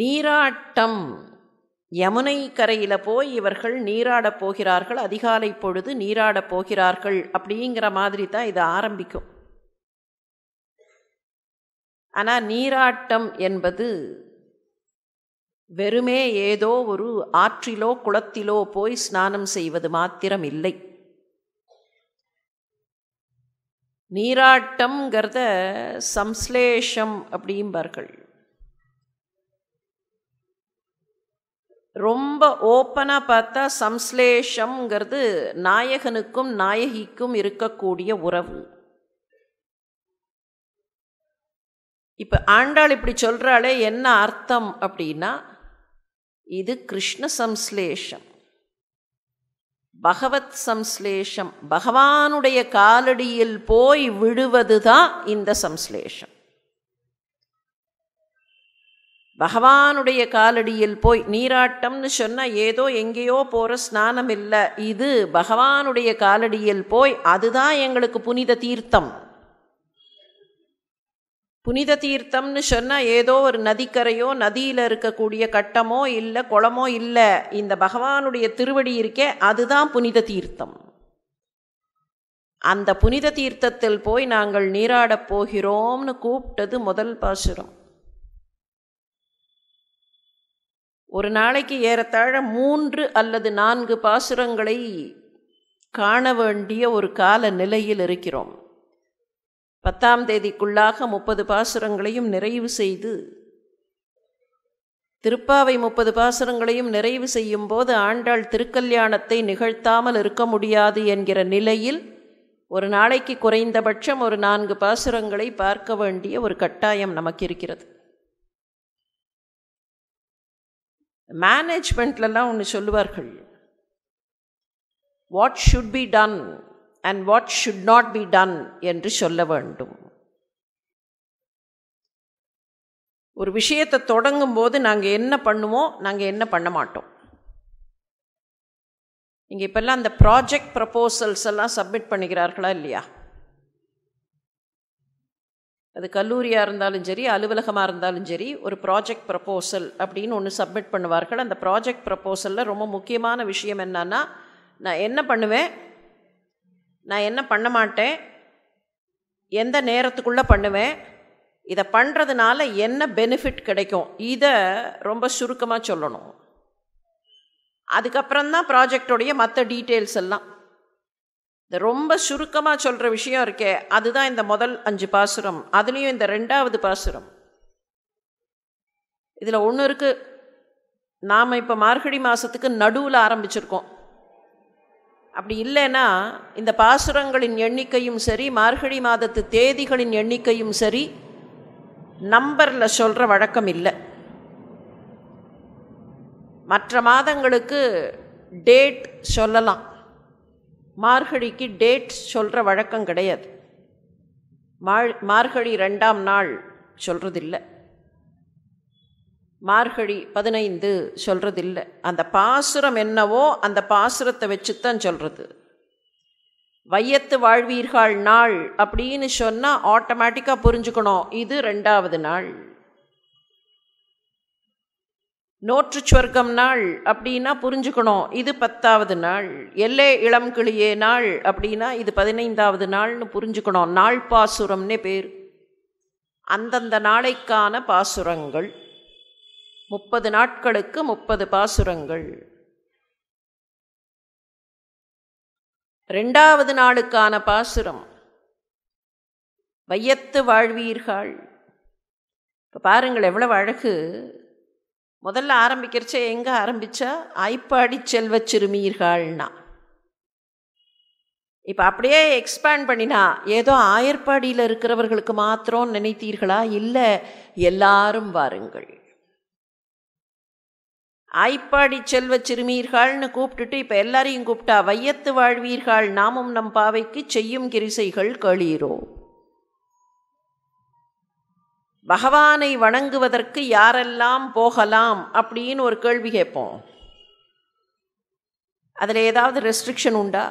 நீராட்டம் யமுனை கரையில் போய் இவர்கள் நீராடப் போகிறார்கள் அதிகாலை பொழுது நீராடப் போகிறார்கள் அப்படிங்கிற மாதிரி தான் இது ஆரம்பிக்கும் ஆனால் நீராட்டம் என்பது வெறுமே ஏதோ ஒரு ஆற்றிலோ குளத்திலோ போய் ஸ்நானம் செய்வது மாத்திரம் இல்லை நீராட்டம்ங்கிறத சம்ஸ்லேஷம் அப்படிம்பார்கள் ரொம்ப ஓப்பனாக பார்த்தா சம்ஸ்லேஷம்ங்கிறது நாயகனுக்கும் நாயகிக்கும் இருக்கக்கூடிய உறவு இப்போ ஆண்டாள் இப்படி சொல்கிறாளே என்ன அர்த்தம் அப்படின்னா இது கிருஷ்ண சம்ஸ்லேஷம் பகவத் சம்ஸ்லேஷம் பகவானுடைய காலடியில் போய் விடுவது தான் இந்த சம்ஸ்லேஷம் பகவானுடைய காலடியில் போய் நீராட்டம்னு சொன்னால் ஏதோ எங்கேயோ போகிற ஸ்நானம் இல்லை இது பகவானுடைய காலடியில் போய் அதுதான் எங்களுக்கு புனித தீர்த்தம் புனித தீர்த்தம்னு சொன்னால் ஏதோ ஒரு நதிக்கரையோ நதியில் இருக்கக்கூடிய கட்டமோ இல்லை குளமோ இல்லை இந்த பகவானுடைய திருவடி இருக்கே அதுதான் புனித தீர்த்தம் அந்த புனித தீர்த்தத்தில் போய் நாங்கள் நீராடப் போகிறோம்னு கூப்பிட்டது முதல் பாசுரம் ஒரு நாளைக்கு ஏறத்தாழ மூன்று அல்லது நான்கு பாசுரங்களை காண வேண்டிய ஒரு கால நிலையில் இருக்கிறோம் பத்தாம் தேதிக்குள்ளாக முப்பது பாசுரங்களையும் நிறைவு செய்து திருப்பாவை முப்பது பாசுரங்களையும் நிறைவு செய்யும் போது ஆண்டாள் திருக்கல்யாணத்தை நிகழ்த்தாமல் இருக்க முடியாது என்கிற நிலையில் ஒரு நாளைக்கு குறைந்தபட்சம் ஒரு நான்கு பாசுரங்களை பார்க்க வேண்டிய ஒரு கட்டாயம் நமக்கு இருக்கிறது மேனேஜ்மெண்ட்லலாம் ஒன்று சொல்லுவார்கள் what should be done and what should not be done என்று சொல்ல வேண்டும் ஒரு விஷயத்தை தொடங்கும் போது நாங்கள் என்ன பண்ணுவோம் நாங்கள் என்ன பண்ண மாட்டோம் இங்கே இப்போல்லாம் அந்த ப்ராஜெக்ட் ப்ரப்போசல்ஸ் எல்லாம் சப்மிட் பண்ணிக்கிறார்களா இல்லையா அது கல்லூரியாக இருந்தாலும் சரி அலுவலகமாக இருந்தாலும் சரி ஒரு ப்ராஜெக்ட் ப்ரப்போசல் அப்படின்னு ஒன்று சப்மிட் பண்ணுவார்கள் அந்த ப்ராஜெக்ட் ப்ரப்போசலில் ரொம்ப முக்கியமான விஷயம் என்னன்னா நான் என்ன பண்ணுவேன் நான் என்ன பண்ண மாட்டேன் எந்த நேரத்துக்குள்ளே பண்ணுவேன் இதை பண்ணுறதுனால என்ன பெனிஃபிட் கிடைக்கும் இதை ரொம்ப சுருக்கமாக சொல்லணும் அதுக்கப்புறம் தான் ப்ராஜெக்டோடைய மற்ற டீட்டெயில்ஸ் எல்லாம் இந்த ரொம்ப சுருக்கமாக சொல்கிற விஷயம் இருக்கே அதுதான் இந்த முதல் அஞ்சு பாசுரம் அதுலேயும் இந்த ரெண்டாவது பாசுரம் இதில் ஒன்று இருக்குது நாம் இப்போ மார்கழி மாதத்துக்கு நடுவில் ஆரம்பிச்சிருக்கோம் அப்படி இல்லைன்னா இந்த பாசுரங்களின் எண்ணிக்கையும் சரி மார்கழி மாதத்து தேதிகளின் எண்ணிக்கையும் சரி நம்பரில் சொல்கிற வழக்கம் இல்லை மற்ற மாதங்களுக்கு டேட் சொல்லலாம் மார்கழிக்கு டேட் சொல்கிற வழக்கம் கிடையாது மார்கழி ரெண்டாம் நாள் சொல்கிறதில்ல மார்கழி பதினைந்து சொல்கிறதில்ல அந்த பாசுரம் என்னவோ அந்த பாசுரத்தை வச்சு தான் சொல்கிறது வையத்து வாழ்வீர்கள் நாள் அப்படின்னு சொன்னால் ஆட்டோமேட்டிக்காக புரிஞ்சுக்கணும் இது ரெண்டாவது நாள் நோற்று சொர்க்கம் நாள் அப்படின்னா புரிஞ்சுக்கணும் இது பத்தாவது நாள் எல்லே இளம் கிளியே நாள் அப்படின்னா இது பதினைந்தாவது நாள்னு புரிஞ்சுக்கணும் நாள் பாசுரம்னே பேர் அந்தந்த நாளைக்கான பாசுரங்கள் முப்பது நாட்களுக்கு முப்பது பாசுரங்கள் ரெண்டாவது நாளுக்கான பாசுரம் வையத்து வாழ்வீர்கள் இப்போ பாருங்கள் எவ்வளவு அழகு முதல்ல ஆரம்பிக்கிறச்ச எங்கே ஆரம்பித்தா ஐப்பாடி செல்வ சிறுமியர்கள்னா இப்போ அப்படியே எக்ஸ்பேண்ட் பண்ணினா ஏதோ ஆயர்பாடியில் இருக்கிறவர்களுக்கு மாத்திரம் நினைத்தீர்களா இல்லை எல்லாரும் வாருங்கள் ஆய்ப்பாடி செல்வ சிறுமீர்கள்னு கூப்பிட்டுட்டு இப்போ எல்லாரையும் கூப்பிட்டா வையத்து வாழ்வீர்கள் நாமும் நம் பாவைக்கு செய்யும் கிரிசைகள் கழியிறோம் பகவானை வணங்குவதற்கு யாரெல்லாம் போகலாம் அப்படின்னு ஒரு கேள்வி கேட்போம் அதில் ஏதாவது ரெஸ்ட்ரிக்ஷன் உண்டா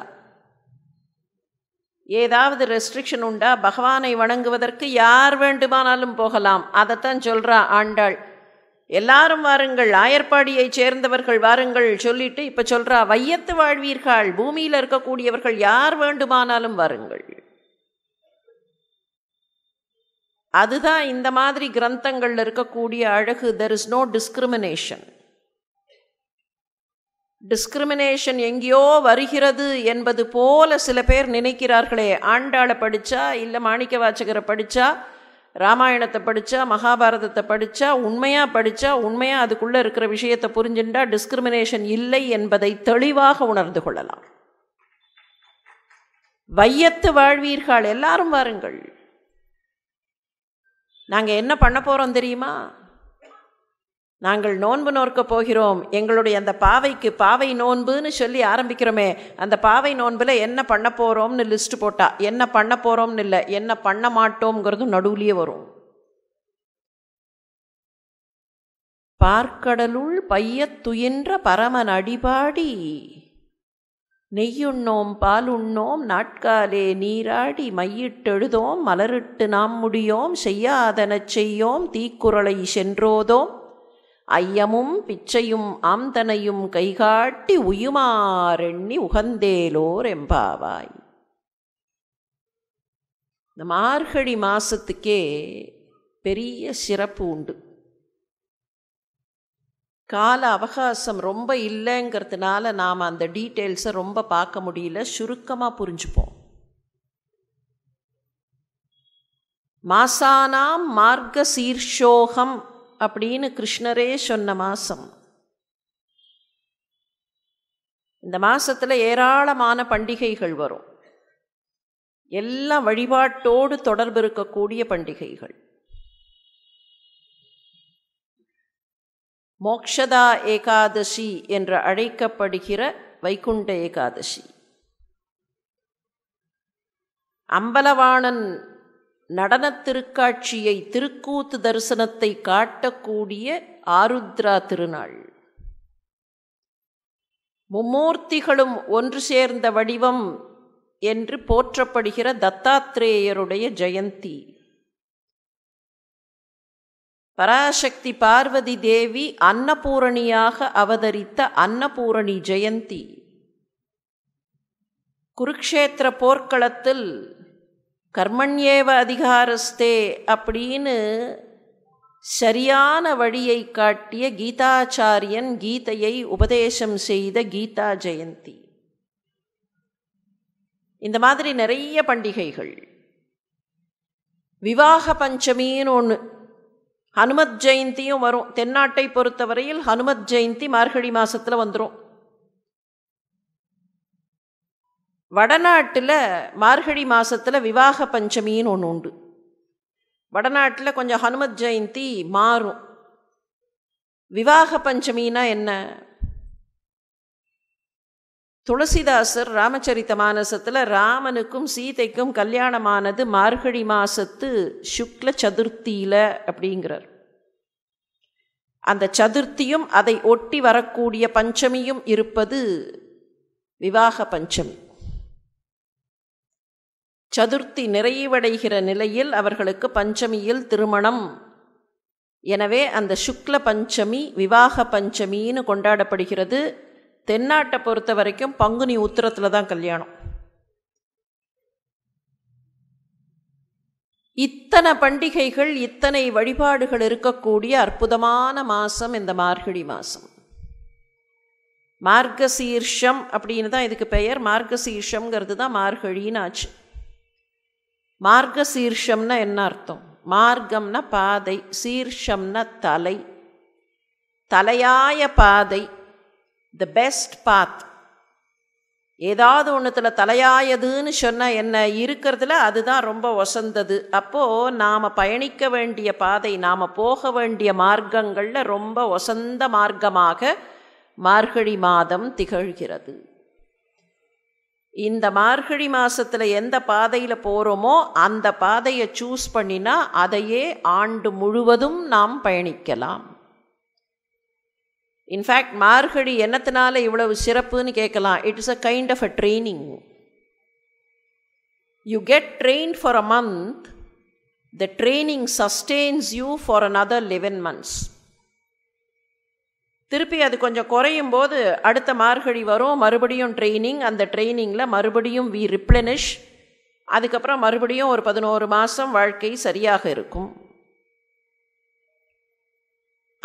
ஏதாவது ரெஸ்ட்ரிக்ஷன் உண்டா பகவானை வணங்குவதற்கு யார் வேண்டுமானாலும் போகலாம் அதைத்தான் சொல்கிறா ஆண்டாள் எல்லாரும் வாருங்கள் ஆயர்பாடியை சேர்ந்தவர்கள் வாருங்கள் சொல்லிட்டு இப்போ சொல்கிறா வையத்து வாழ்வீர்கள் பூமியில் இருக்கக்கூடியவர்கள் யார் வேண்டுமானாலும் வாருங்கள் அதுதான் இந்த மாதிரி கிரந்தங்களில் இருக்கக்கூடிய அழகு there is no discrimination discrimination எங்கேயோ வருகிறது என்பது போல சில பேர் நினைக்கிறார்களே ஆண்டாளை படித்தா இல்லை மாணிக்க வாச்சகரை படித்தா ராமாயணத்தை படித்தா மகாபாரதத்தை படித்தா உண்மையாக படித்தா உண்மையாக அதுக்குள்ளே இருக்கிற விஷயத்தை புரிஞ்சுட்டா டிஸ்கிரிமினேஷன் இல்லை என்பதை தெளிவாக உணர்ந்து கொள்ளலாம் வையத்து வாழ்வீர்கள் எல்லாரும் வாருங்கள் நாங்கள் என்ன பண்ண போகிறோம் தெரியுமா நாங்கள் நோன்பு நோக்க போகிறோம் எங்களுடைய அந்த பாவைக்கு பாவை நோன்புன்னு சொல்லி ஆரம்பிக்கிறோமே அந்த பாவை நோன்பில் என்ன பண்ண போகிறோம்னு லிஸ்ட்டு போட்டா என்ன பண்ண போகிறோம்னு இல்லை என்ன பண்ண மாட்டோங்கிறது நடுவுலையே வரும் பார்க்கடலுள் பையத் துயின்ற பரமன் அடிபாடி நெய்யுண்ணோம் பாலுண்ணோம் நாட்காலே நீராடி மையிட்டெழுதோம் மலரிட்டு நாம் முடியோம் செய்யாதன செய்யோம் தீக்குறளை சென்றோதோம் ஐயமும் பிச்சையும் ஆம்தனையும் கைகாட்டி உயுமாறெண்ணி உகந்தேலோர் எம்பாவாய் இந்த மார்கழி மாசத்துக்கே பெரிய சிறப்பு உண்டு கால அவகாசம் ரொம்ப இல்லைங்கிறதுனால நாம் அந்த டீட்டெயில்ஸை ரொம்ப பார்க்க முடியல சுருக்கமாக புரிஞ்சுப்போம் மாசானாம் மார்க்க சீர்ஷோகம் அப்படின்னு கிருஷ்ணரே சொன்ன மாதம் இந்த மாதத்தில் ஏராளமான பண்டிகைகள் வரும் எல்லாம் வழிபாட்டோடு தொடர்பு இருக்கக்கூடிய பண்டிகைகள் மோக்ஷதா ஏகாதசி என்று அழைக்கப்படுகிற வைகுண்ட ஏகாதசி அம்பலவாணன் நடன திருக்காட்சியை திருக்கூத்து தரிசனத்தை காட்டக்கூடிய ஆருத்ரா திருநாள் மும்மூர்த்திகளும் ஒன்று சேர்ந்த வடிவம் என்று போற்றப்படுகிற தத்தாத்ரேயருடைய ஜெயந்தி பராசக்தி பார்வதி தேவி அன்னபூரணியாக அவதரித்த அன்னபூரணி ஜெயந்தி குருக்ஷேத்திர போர்க்களத்தில் கர்மண்யேவ அதிகாரஸ்தே அப்படின்னு சரியான வழியை காட்டிய கீதாச்சாரியன் கீதையை உபதேசம் செய்த கீதா ஜெயந்தி இந்த மாதிரி நிறைய பண்டிகைகள் விவாக பஞ்சமின்னு ஒன்று ஹனுமத் ஜெயந்தியும் வரும் தென்னாட்டை பொறுத்தவரையில் ஹனுமத் ஜெயந்தி மார்கழி மாதத்தில் வந்துடும் வடநாட்டில் மார்கழி மாதத்தில் விவாக பஞ்சமின்னு ஒன்று உண்டு வடநாட்டில் கொஞ்சம் ஹனுமத் ஜெயந்தி மாறும் விவாக பஞ்சமின்னா என்ன துளசிதாசர் ராமச்சரித்த மானசத்தில் ராமனுக்கும் சீதைக்கும் கல்யாணமானது மார்கழி மாசத்து சுக்ல சதுர்த்தியில் அப்படிங்கிறார் அந்த சதுர்த்தியும் அதை ஒட்டி வரக்கூடிய பஞ்சமியும் இருப்பது விவாக பஞ்சமி சதுர்த்தி நிறைவடைகிற நிலையில் அவர்களுக்கு பஞ்சமியில் திருமணம் எனவே அந்த சுக்ல பஞ்சமி விவாக பஞ்சமின்னு கொண்டாடப்படுகிறது தென்னாட்டை பொறுத்த வரைக்கும் பங்குனி உத்திரத்தில் தான் கல்யாணம் இத்தனை பண்டிகைகள் இத்தனை வழிபாடுகள் இருக்கக்கூடிய அற்புதமான மாதம் இந்த மார்கழி மாதம் மார்க்கசீர்ஷம் அப்படின்னு தான் இதுக்கு பெயர் மார்க்கசீர்ஷம்ங்கிறது தான் மார்கழின்னு ஆச்சு மார்க்கசீர்ஷம்னா என்ன அர்த்தம் மார்க்கம்னா பாதை சீர்ஷம்னா தலை தலையாய பாதை த பெஸ்ட் பாத் ஏதாவது ஒன்றுத்தில் தலையாயதுன்னு சொன்னால் என்ன இருக்கிறதுல அதுதான் ரொம்ப ஒசந்தது அப்போது நாம் பயணிக்க வேண்டிய பாதை நாம் போக வேண்டிய மார்க்கங்களில் ரொம்ப ஒசந்த மார்க்கமாக மார்கழி மாதம் திகழ்கிறது இந்த மார்கழி மாதத்தில் எந்த பாதையில் போகிறோமோ அந்த பாதையை சூஸ் பண்ணினா அதையே ஆண்டு முழுவதும் நாம் பயணிக்கலாம் இன்ஃபேக்ட் மார்கழி என்னத்தினால இவ்வளவு சிறப்புன்னு கேட்கலாம் it is a kind of a training you get train for a month the training sustains you for another eleven months திருப்பி அது கொஞ்சம் குறையும் போது அடுத்த மார்கழி வரும் மறுபடியும் ட்ரெயினிங் அந்த ட்ரைனிங்கில் மறுபடியும் வி ரிப்ளனிஷ் அதுக்கப்புறம் மறுபடியும் ஒரு பதினோரு மாதம் வாழ்க்கை சரியாக இருக்கும்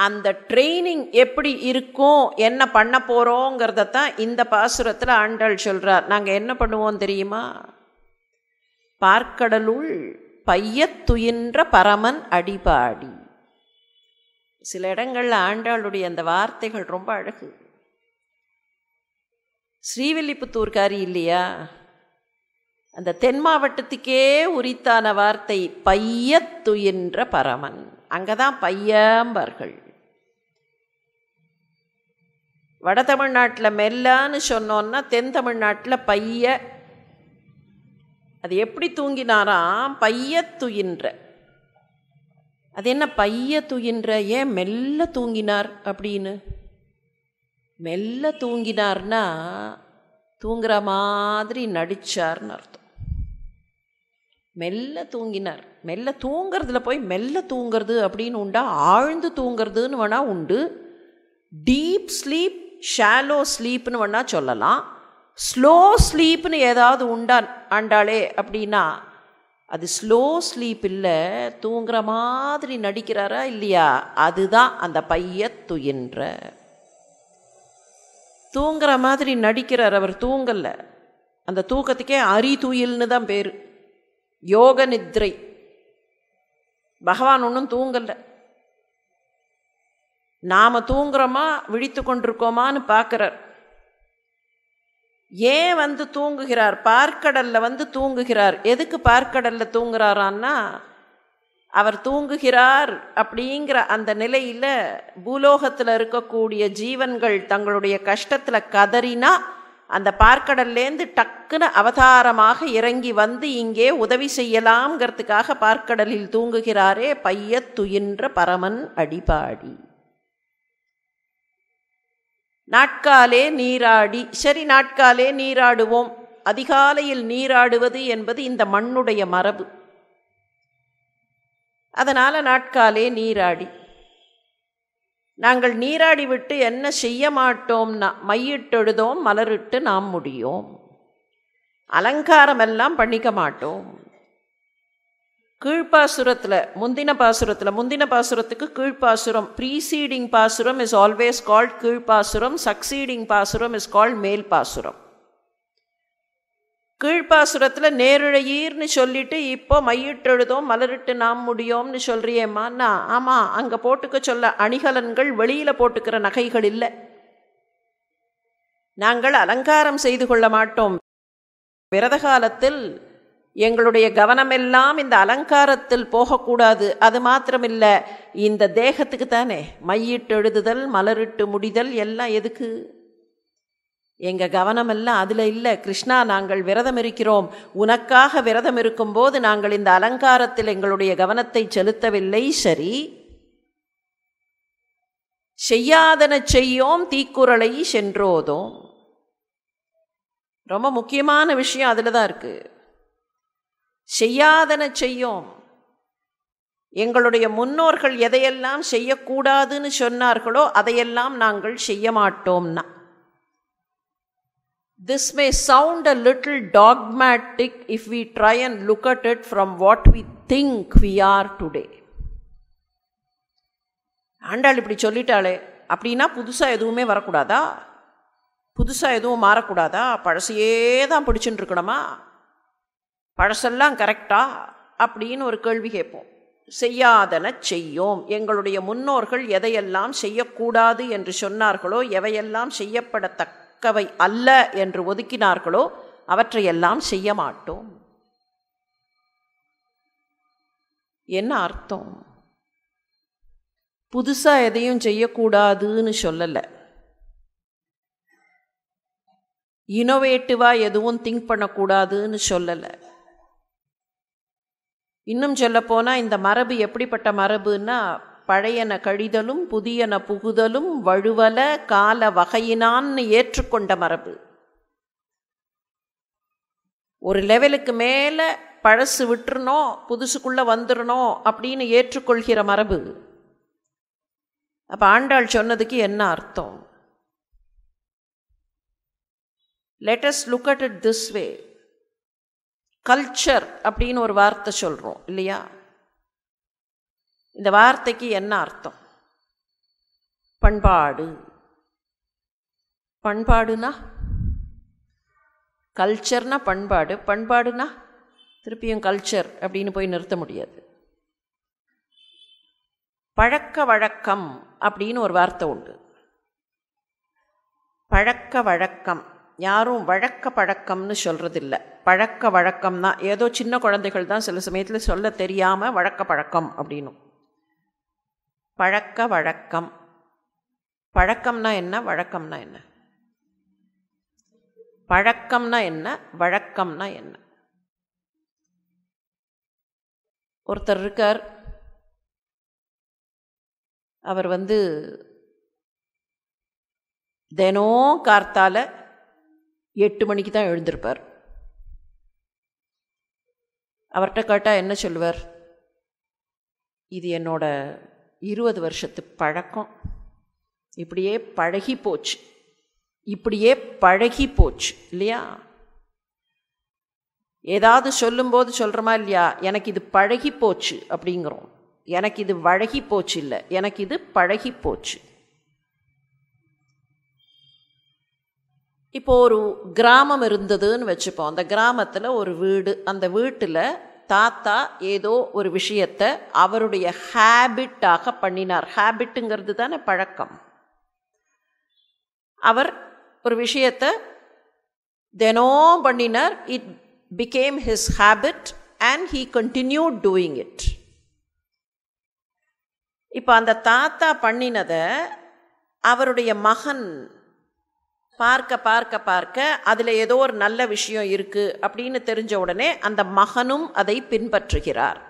அந்த ட்ரெயினிங் எப்படி இருக்கும் என்ன பண்ண போகிறோங்கிறத தான் இந்த பாசுரத்தில் ஆண்டாள் சொல்கிறார் நாங்கள் என்ன பண்ணுவோம் தெரியுமா பார்க்கடலுள் பையத்துயின்ற பரமன் அடிபாடி சில இடங்களில் ஆண்டாளுடைய அந்த வார்த்தைகள் ரொம்ப அழகு ஸ்ரீவில்லிபுத்தூர்காரி இல்லையா அந்த தென் மாவட்டத்துக்கே உரித்தான வார்த்தை பையத்துயின்ற பரமன் அங்கே தான் பையம்பார்கள் வட தமிழ்நாட்டில் மெல்லான்னு சொன்னோன்னா தென் தமிழ்நாட்டில் பைய அது எப்படி தூங்கினாராம் பைய துயின்ற அது என்ன பைய துயின்ற ஏன் மெல்ல தூங்கினார் அப்படின்னு மெல்ல தூங்கினார்னா தூங்குற மாதிரி நடித்தார்னு அர்த்தம் மெல்ல தூங்கினார் மெல்ல தூங்கிறதுல போய் மெல்ல தூங்கிறது அப்படின்னு உண்டா ஆழ்ந்து தூங்கிறதுன்னு வேணால் உண்டு டீப் ஸ்லீப் ஷாலோ ஸ்லீப்னு வேணால் சொல்லலாம் ஸ்லோ ஸ்லீப்னு ஏதாவது உண்டா ஆண்டாளே அப்படின்னா அது ஸ்லோ ஸ்லீப் இல்லை தூங்குற மாதிரி நடிக்கிறாரா இல்லையா அதுதான் அந்த பைய துயின்ற தூங்குற மாதிரி நடிக்கிறார் அவர் தூங்கலை அந்த தூக்கத்துக்கே அரி துயில்னு தான் பேர் யோக நித்ரை பகவான் ஒன்றும் தூங்கலை நாம் தூங்குறோமா விழித்து கொண்டிருக்கோமான்னு பார்க்குறார் ஏன் வந்து தூங்குகிறார் பார்க்கடலில் வந்து தூங்குகிறார் எதுக்கு பார்க்கடலில் தூங்குறாரான்னா அவர் தூங்குகிறார் அப்படிங்கிற அந்த நிலையில் பூலோகத்தில் இருக்கக்கூடிய ஜீவன்கள் தங்களுடைய கஷ்டத்தில் கதறினா அந்த பார்க்கடல்லேருந்து டக்குன்னு அவதாரமாக இறங்கி வந்து இங்கே உதவி செய்யலாம்ங்கிறதுக்காக பார்க்கடலில் தூங்குகிறாரே பைய துயின்ற பரமன் அடிபாடி நாட்காலே நீராடி சரி நாட்காலே நீராடுவோம் அதிகாலையில் நீராடுவது என்பது இந்த மண்ணுடைய மரபு அதனால் நாட்காலே நீராடி நாங்கள் நீராடி விட்டு என்ன செய்ய மாட்டோம்னா மையிட்டெழுதோம் மலரிட்டு நாம் முடியும் அலங்காரமெல்லாம் பண்ணிக்க மாட்டோம் கீழ்ப்பாசுரத்தில் முந்தின பாசுரத்தில் முந்தின பாசுரத்துக்கு கீழ்ப்பாசுரம் preceding pasuram is always called keezhpasuram succeeding pasuram is called mel pasuram கீழ்ப்பாசுரத்தில் நேரிழையீர்னு சொல்லிட்டு இப்போ மையிட்டெழுதோம் மலரிட்டு நாம் முடியோம்னு சொல்கிறியேம்மாண்ணா ஆமாம் அங்கே போட்டுக்க சொல்ல அணிகலன்கள் வெளியில் போட்டுக்கிற நகைகள் இல்லை நாங்கள் அலங்காரம் செய்து கொள்ள மாட்டோம் விரத காலத்தில் எங்களுடைய கவனமெல்லாம் இந்த அலங்காரத்தில் போகக்கூடாது அது மாத்திரமில்லை இந்த தேகத்துக்கு தானே மையிட்டு எழுதுதல் மலரிட்டு முடிதல் எல்லாம் எதுக்கு எங்கள் கவனமெல்லாம் அதில் இல்லை கிருஷ்ணா நாங்கள் விரதம் இருக்கிறோம் உனக்காக விரதம் இருக்கும்போது நாங்கள் இந்த அலங்காரத்தில் எங்களுடைய கவனத்தை செலுத்தவில்லை சரி செய்யாதன செய்யோம் தீக்குறளை சென்றோதும் ரொம்ப முக்கியமான விஷயம் அதில் தான் இருக்குது செய்யாதன செய்யும் எங்களுடைய முன்னோர்கள் எதையெல்லாம் செய்யக்கூடாதுன்னு சொன்னார்களோ அதையெல்லாம் நாங்கள் செய்ய மாட்டோம்னா this may sound a little dogmatic if we try and look at it from what we think we are today Andal இப்படி சொல்லிட்டாளே அப்படின்னா புதுசாக எதுவுமே வரக்கூடாதா புதுசாக எதுவும் மாறக்கூடாதா பழசையே தான் பிடிச்சுட்டு இருக்கணுமா பழசெல்லாம் கரெக்டா அப்படின்னு ஒரு கேள்வி கேட்போம் செய்யாதன செய்யோம் எங்களுடைய முன்னோர்கள் எதையெல்லாம் செய்யக்கூடாது என்று சொன்னார்களோ எவையெல்லாம் செய்யப்படத்தக்கவை அல்ல என்று ஒதுக்கினார்களோ அவற்றையெல்லாம் செய்ய மாட்டோம் என்ன அர்த்தம் புதுசாக எதையும் செய்யக்கூடாதுன்னு சொல்லலை இனோவேட்டிவாக எதுவும் திங்க் பண்ணக்கூடாதுன்னு சொல்லலை இன்னும் சொல்லப்போனால் இந்த மரபு எப்படிப்பட்ட மரபுன்னா பழையன கழிதலும் புதியன புகுதலும் வழுவல கால வகையினான்னு ஏற்றுக்கொண்ட மரபு ஒரு லெவலுக்கு மேலே பழசு விட்டுறணும் புதுசுக்குள்ளே வந்துடணும் அப்படின்னு ஏற்றுக்கொள்கிற மரபு அப்போ ஆண்டாள் சொன்னதுக்கு என்ன அர்த்தம் let's look at it this way culture அப்படின்னு ஒரு வார்த்தை சொல்கிறோம் இல்லையா இந்த வார்த்தைக்கு என்ன அர்த்தம் பண்பாடு பண்பாடுனா கல்ச்சர்னா பண்பாடு பண்பாடுனா திருப்பியும் கல்ச்சர் அப்படின்னு போய் நிறுத்த முடியாது பழக்க வழக்கம் அப்படின்னு ஒரு வார்த்தை உண்டு பழக்க வழக்கம் யாரும் வழக்க பழக்கம்னு சொல்கிறதில்ல பழக்க வழக்கம்னா ஏதோ சின்ன குழந்தைகள் தான் சில சமயத்தில் சொல்ல தெரியாமல் வழக்க பழக்கம் அப்படின்னும் பழக்க வழக்கம் பழக்கம்னா என்ன வழக்கம்னா என்ன பழக்கம்னா என்ன வழக்கம்னா என்ன ஒருத்தர் இருக்கார் அவர் வந்து தினம் கார்த்தால எட்டு மணிக்கு தான் எழுந்திருப்பார் அவர்கிட்ட கேட்டால் என்ன சொல்லுவார் இது என்னோட இருபது வருஷத்து பழக்கம் இப்படியே பழகி போச்சு இப்படியே பழகி போச்சு இல்லையா ஏதாவது சொல்லும்போது சொல்கிறோமா இல்லையா எனக்கு இது பழகி போச்சு அப்படிங்கிறோம் எனக்கு இது வழகி போச்சு இல்லை எனக்கு இது பழகி போச்சு இப்போது ஒரு கிராமம் இருந்ததுன்னு வச்சுப்போம் அந்த கிராமத்தில் ஒரு வீடு அந்த வீட்டில் தாத்தா ஏதோ ஒரு விஷயத்தை அவருடைய ஹேபிட்டாக பண்ணினார் ஹேபிட்டுங்கிறது தானே பழக்கம் அவர் ஒரு விஷயத்தை தினோ பண்ணினார் it became his habit and he continue doing it இப்போ அந்த தாத்தா பண்ணினதை அவருடைய மகன் பார்க்க பார்க்க பார்க்க அதில் ஏதோ ஒரு நல்ல விஷயம் இருக்குது அப்படின்னு தெரிஞ்ச உடனே அந்த மகனும் அதை பின்பற்றுகிறார்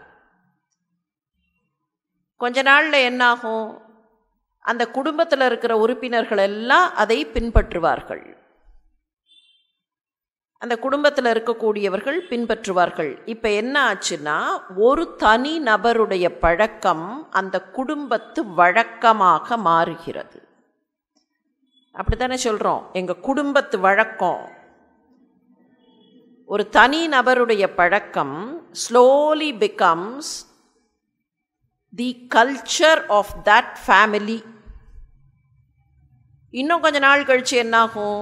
கொஞ்ச நாளில் என்னாகும் அந்த குடும்பத்தில் இருக்கிற உறுப்பினர்கள் எல்லாம் அதை பின்பற்றுவார்கள் அந்த குடும்பத்தில் இருக்கக்கூடியவர்கள் பின்பற்றுவார்கள் இப்போ என்ன ஆச்சுன்னா ஒரு தனி நபருடைய பழக்கம் அந்த குடும்பத்து வழக்கமாக மாறுகிறது அப்படி தானே சொல்கிறோம் எங்கள் குடும்பத்து வழக்கம் ஒரு தனி நபருடைய பழக்கம் slowly becomes the culture of that family இன்னும் கொஞ்ச நாள் கழித்து என்னாகும்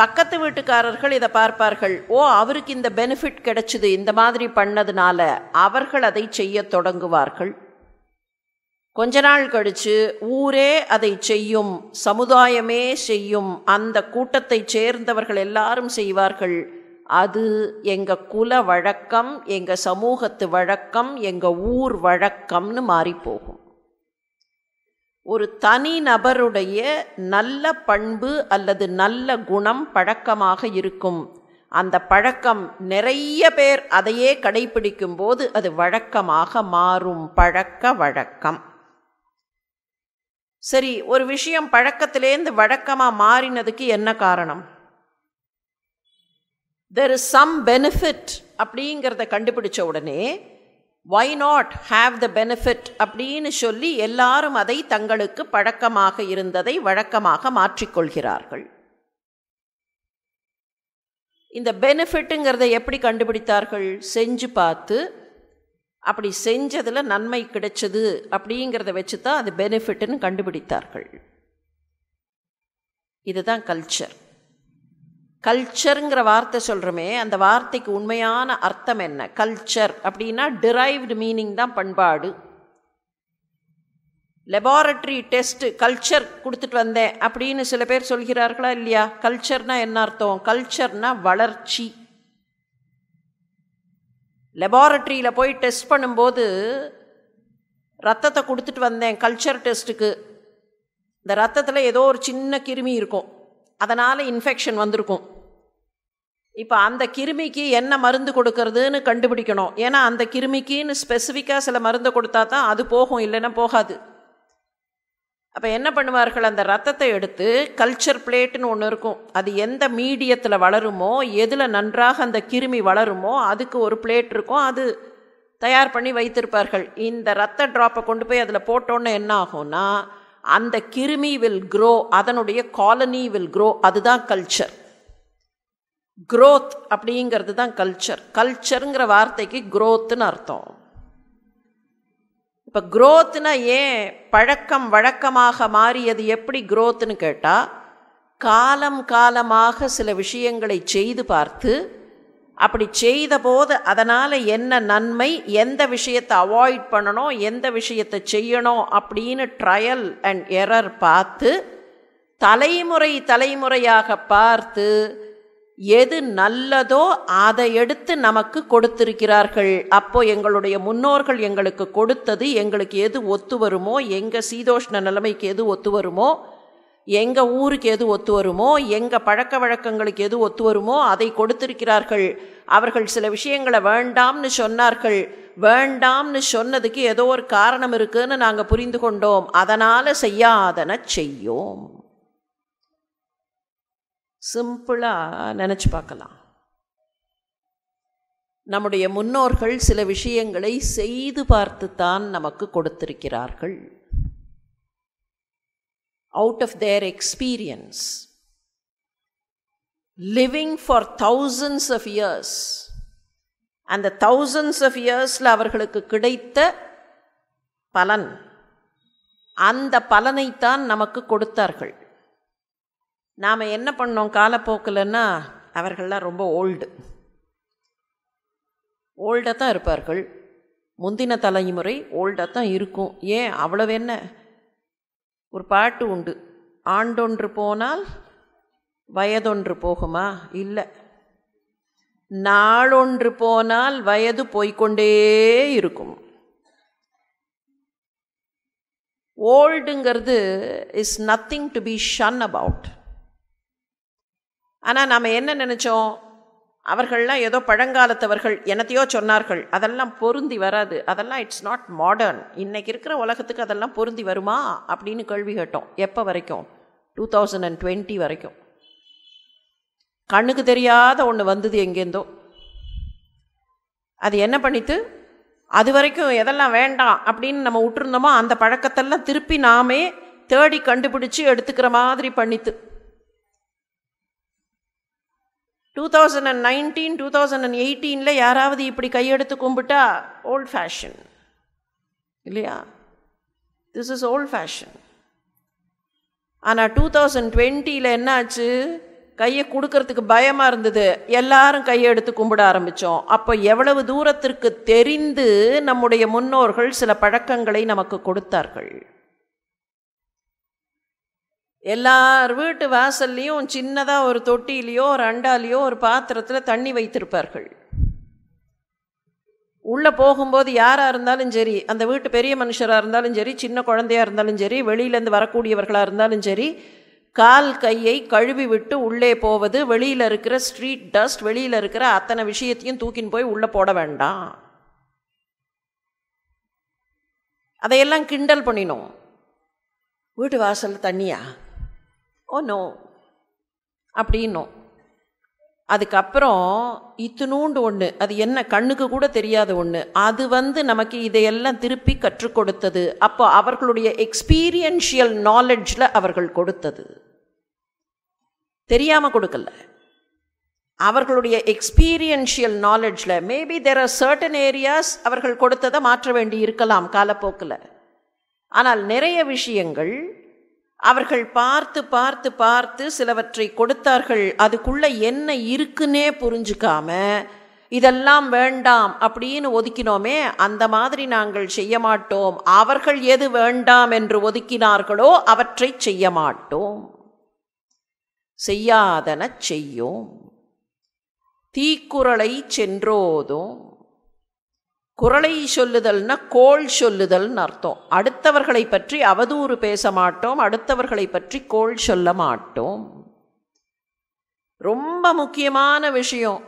பக்கத்து வீட்டுக்காரர்கள் இதை பார்ப்பார்கள் ஓ அவருக்கு இந்த பெனிஃபிட் கிடைச்சிது இந்த மாதிரி பண்ணதுனால அவர்கள் அதை செய்ய தொடங்குவார்கள் கொஞ்ச நாள் கழித்து ஊரே அதை செய்யும் சமுதாயமே செய்யும் அந்த கூட்டத்தை சேர்ந்தவர்கள் எல்லாரும் செய்வார்கள் அது எங்கள் குல வழக்கம் எங்கள் சமூகத்து வழக்கம் எங்கள் ஊர் வழக்கம்னு மாறிப்போகும் ஒரு தனி நபருடைய நல்ல பண்பு அல்லது நல்ல குணம் பழக்கமாக இருக்கும் அந்த பழக்கம் நிறைய பேர் அதையே கடைபிடிக்கும் போது அது வழக்கமாக மாறும் பழக்க வழக்கம் சரி ஒரு விஷயம் பழக்கத்திலேருந்து வழக்கமாக மாறினதுக்கு என்ன காரணம் தெர் இஸ் சம் பெனிஃபிட் அப்படிங்கிறத கண்டுபிடிச்ச உடனே why not have the benefit அப்படின்னு சொல்லி எல்லாரும் அதை தங்களுக்கு பழக்கமாக இருந்ததை வழக்கமாக மாற்றிக்கொள்கிறார்கள் இந்த பெனிஃபிட்டுங்கிறத எப்படி கண்டுபிடித்தார்கள் செஞ்சு பார்த்து அப்படி செஞ்சதில் நன்மை கிடைச்சது அப்படிங்கிறத வச்சு தான் அது பெனிஃபிட்னு கண்டுபிடித்தார்கள் இதுதான் கல்ச்சர் கல்ச்சருங்கிற வார்த்தை சொல்கிறோமே அந்த வார்த்தைக்கு உண்மையான அர்த்தம் என்ன கல்ச்சர் அப்படின்னா டிரைவ்டு மீனிங் தான் பண்பாடு லெபார்டரி டெஸ்ட்டு கல்ச்சர் கொடுத்துட்டு வந்தேன் அப்படின்னு சில பேர் சொல்கிறார்களா இல்லையா கல்ச்சர்னால் என்ன அர்த்தம் கல்ச்சர்னால் வளர்ச்சி லெபார்ட்ரியில் போய் டெஸ்ட் பண்ணும்போது ரத்தத்தை கொடுத்துட்டு வந்தேன் கல்ச்சர் டெஸ்ட்டுக்கு இந்த ரத்தத்தில் ஏதோ ஒரு சின்ன கிருமி இருக்கும் அதனால் இன்ஃபெக்ஷன் வந்திருக்கும் இப்போ அந்த கிருமிக்கு என்ன மருந்து கொடுக்கறதுன்னு கண்டுபிடிக்கணும் ஏன்னா அந்த கிருமிக்குன்னு ஸ்பெசிஃபிக்காக சில மருந்தை கொடுத்தா தான் அது போகும் இல்லைன்னா போகாது அப்போ என்ன பண்ணுவார்கள் அந்த ரத்தத்தை எடுத்து கல்ச்சர் பிளேட்டுன்னு ஒன்று இருக்கும் அது எந்த மீடியத்தில் வளருமோ எதில் நன்றாக அந்த கிருமி வளருமோ அதுக்கு ஒரு பிளேட் இருக்கும் அது தயார் பண்ணி வைத்திருப்பார்கள் இந்த ரத்த ட்ராப்பை கொண்டு போய் அதில் போட்டோன்னே என்ன ஆகும்னா அந்த கிருமி வில் க்ரோ அதனுடைய காலனி வில் க்ரோ அதுதான் கல்ச்சர் க்ரோத் அப்படிங்கிறது தான் கல்ச்சர் கல்ச்சருங்கிற வார்த்தைக்கு க்ரோத்துன்னு அர்த்தம் இப்போ குரோத்னா ஏன் பழக்கம் வழக்கமாக மாறியது எப்படி குரோத்னு கேட்டால் காலம் காலமாக சில விஷயங்களை செய்து பார்த்து அப்படி செய்த போது அதனால் என்ன நன்மை எந்த விஷயத்தை அவாய்ட் பண்ணணும் எந்த விஷயத்தை செய்யணும் அப்படின்னு ட்ரையல் அண்ட் எரர் பார்த்து தலைமுறை தலைமுறையாக பார்த்து எது நல்லதோ அதை எடுத்து நமக்கு கொடுத்திருக்கிறார்கள் அப்போ எங்களுடைய முன்னோர்கள் எங்களுக்கு கொடுத்தது எங்களுக்கு எது ஒத்து வருமோ எங்கள் சீதோஷ்ண நிலைமைக்கு எது ஒத்து வருமோ எங்கள் ஊருக்கு எது ஒத்து வருமோ எங்கள் பழக்க வழக்கங்களுக்கு எது ஒத்து வருமோ அதை கொடுத்திருக்கிறார்கள் அவர்கள் சில விஷயங்களை வேண்டாம்னு சொன்னார்கள் வேண்டாம்னு சொன்னதுக்கு ஏதோ ஒரு காரணம் இருக்குதுன்னு நாங்கள் புரிந்து கொண்டோம் அதனால் செய்யாதன செய்யோம் சிம்பிளாக நினச்சி பார்க்கலாம் நம்முடைய முன்னோர்கள் சில விஷயங்களை செய்து பார்த்துத்தான் நமக்கு கொடுத்திருக்கிறார்கள் out of their experience living for thousands of years அந்த தௌசண்ட்ஸ் ஆஃப் இயர்ஸில் அவர்களுக்கு கிடைத்த பலன் அந்த பலனைத்தான் நமக்கு கொடுத்தார்கள் நாம் என்ன பண்ணோம் காலப்போக்கில்னா அவர்கள்லாம் ரொம்ப ஓல்டு ஓல்டாக தான் இருப்பார்கள் முந்தின தலைமுறை ஓல்டாக தான் இருக்கும் ஏன் அவ்வளவு என்ன ஒரு பாட்டு உண்டு ஆண்டொன்று போனால் வயதொன்று போகுமா இல்லை நாளொன்று போனால் வயது போய்கொண்டே இருக்கும் ஓல்டுங்கிறது is nothing to be shun about ஆனால் நாம் என்ன நினச்சோம் அவர்கள்லாம் ஏதோ பழங்காலத்தவர்கள் என்னத்தையோ சொன்னார்கள் அதெல்லாம் பொருந்தி வராது அதெல்லாம் இட்ஸ் நாட் மாடர்ன் இன்றைக்கி இருக்கிற உலகத்துக்கு அதெல்லாம் பொருந்தி வருமா அப்படின்னு கேள்வி கேட்டோம் எப்போ வரைக்கும் டூ தௌசண்ட் அண்ட் டுவெண்ட்டி வரைக்கும் கண்ணுக்கு தெரியாத ஒன்று வந்தது எங்கேருந்தோ அது என்ன பண்ணித்து அது வரைக்கும் எதெல்லாம் வேண்டாம் அப்படின்னு நம்ம விட்டுருந்தோமோ அந்த பழக்கத்தெல்லாம் திருப்பி நாமே தேடி கண்டுபிடிச்சி எடுத்துக்கிற மாதிரி பண்ணித்து two thousand and nineteen two thousand and எயிட்டீனில் யாராவது இப்படி கையெடுத்து கும்பிட்டா ஓல்ட் ஃபேஷன் இல்லையா திஸ் இஸ் ஓல்ட் ஃபேஷன் ஆனால் டூ தௌசண்ட் டுவெண்ட்டியில் என்னாச்சு கையை கொடுக்கறதுக்கு பயமாக இருந்தது எல்லாரும் கையை எடுத்து கும்பிட ஆரம்பித்தோம் அப்போ எவ்வளவு தூரத்திற்கு தெரிந்து நம்முடைய முன்னோர்கள் சில பழக்கங்களை நமக்கு கொடுத்தார்கள் எல்லார் வீட்டு வாசல்லையும் சின்னதாக ஒரு தொட்டிலேயோ ஒரு அண்டாலேயோ ஒரு பாத்திரத்தில் தண்ணி வைத்திருப்பார்கள் உள்ளே போகும்போது யாராக இருந்தாலும் சரி அந்த வீட்டு பெரிய மனுஷராக இருந்தாலும் சரி சின்ன குழந்தையாக இருந்தாலும் சரி வெளியிலேருந்து வரக்கூடியவர்களாக இருந்தாலும் சரி கால் கையை கழுவி விட்டு உள்ளே போவது வெளியில் இருக்கிற ஸ்ட்ரீட் டஸ்ட் வெளியில் இருக்கிற அத்தனை விஷயத்தையும் தூக்கின்னு போய் உள்ளே போட வேண்டாம் அதையெல்லாம் கிண்டல் பண்ணினோம் வீட்டு வாசல் தண்ணியா ஓ oh, நோ அப்படின்னோம் அதுக்கப்புறம் இத்தினூண்டு ஒன்று அது என்ன கண்ணுக்கு கூட தெரியாத ஒன்று அது வந்து நமக்கு இதையெல்லாம் திருப்பி கற்றுக் கொடுத்தது அப்போ அவர்களுடைய எக்ஸ்பீரியன்ஷியல் நாலெட்ஜில் அவர்கள் கொடுத்தது தெரியாமல் கொடுக்கல அவர்களுடைய எக்ஸ்பீரியன்ஷியல் நாலெட்ஜில் maybe there are certain areas அவர்கள் கொடுத்ததை மாற்ற வேண்டி இருக்கலாம் காலப்போக்கில் ஆனால் நிறைய விஷயங்கள் அவர்கள் பார்த்து பார்த்து பார்த்து சிலவற்றை கொடுத்தார்கள் அதுக்குள்ளே என்ன இருக்குன்னே புரிஞ்சுக்காம இதெல்லாம் வேண்டாம் அப்படின்னு ஒதுக்கினோமே அந்த மாதிரி நாங்கள் செய்ய மாட்டோம் அவர்கள் எது வேண்டாம் என்று ஒதுக்கினார்களோ அவற்றை செய்ய மாட்டோம் செய்யாதன செய்யோம் தீக்குறளை சென்றோதும் குரலை சொல்லுதல்னா கோள் சொல்லுதல்னு அர்த்தம் அடுத்தவர்களை பற்றி அவதூறு பேச மாட்டோம் அடுத்தவர்களை பற்றி கோள் சொல்ல மாட்டோம் ரொம்ப முக்கியமான விஷயம்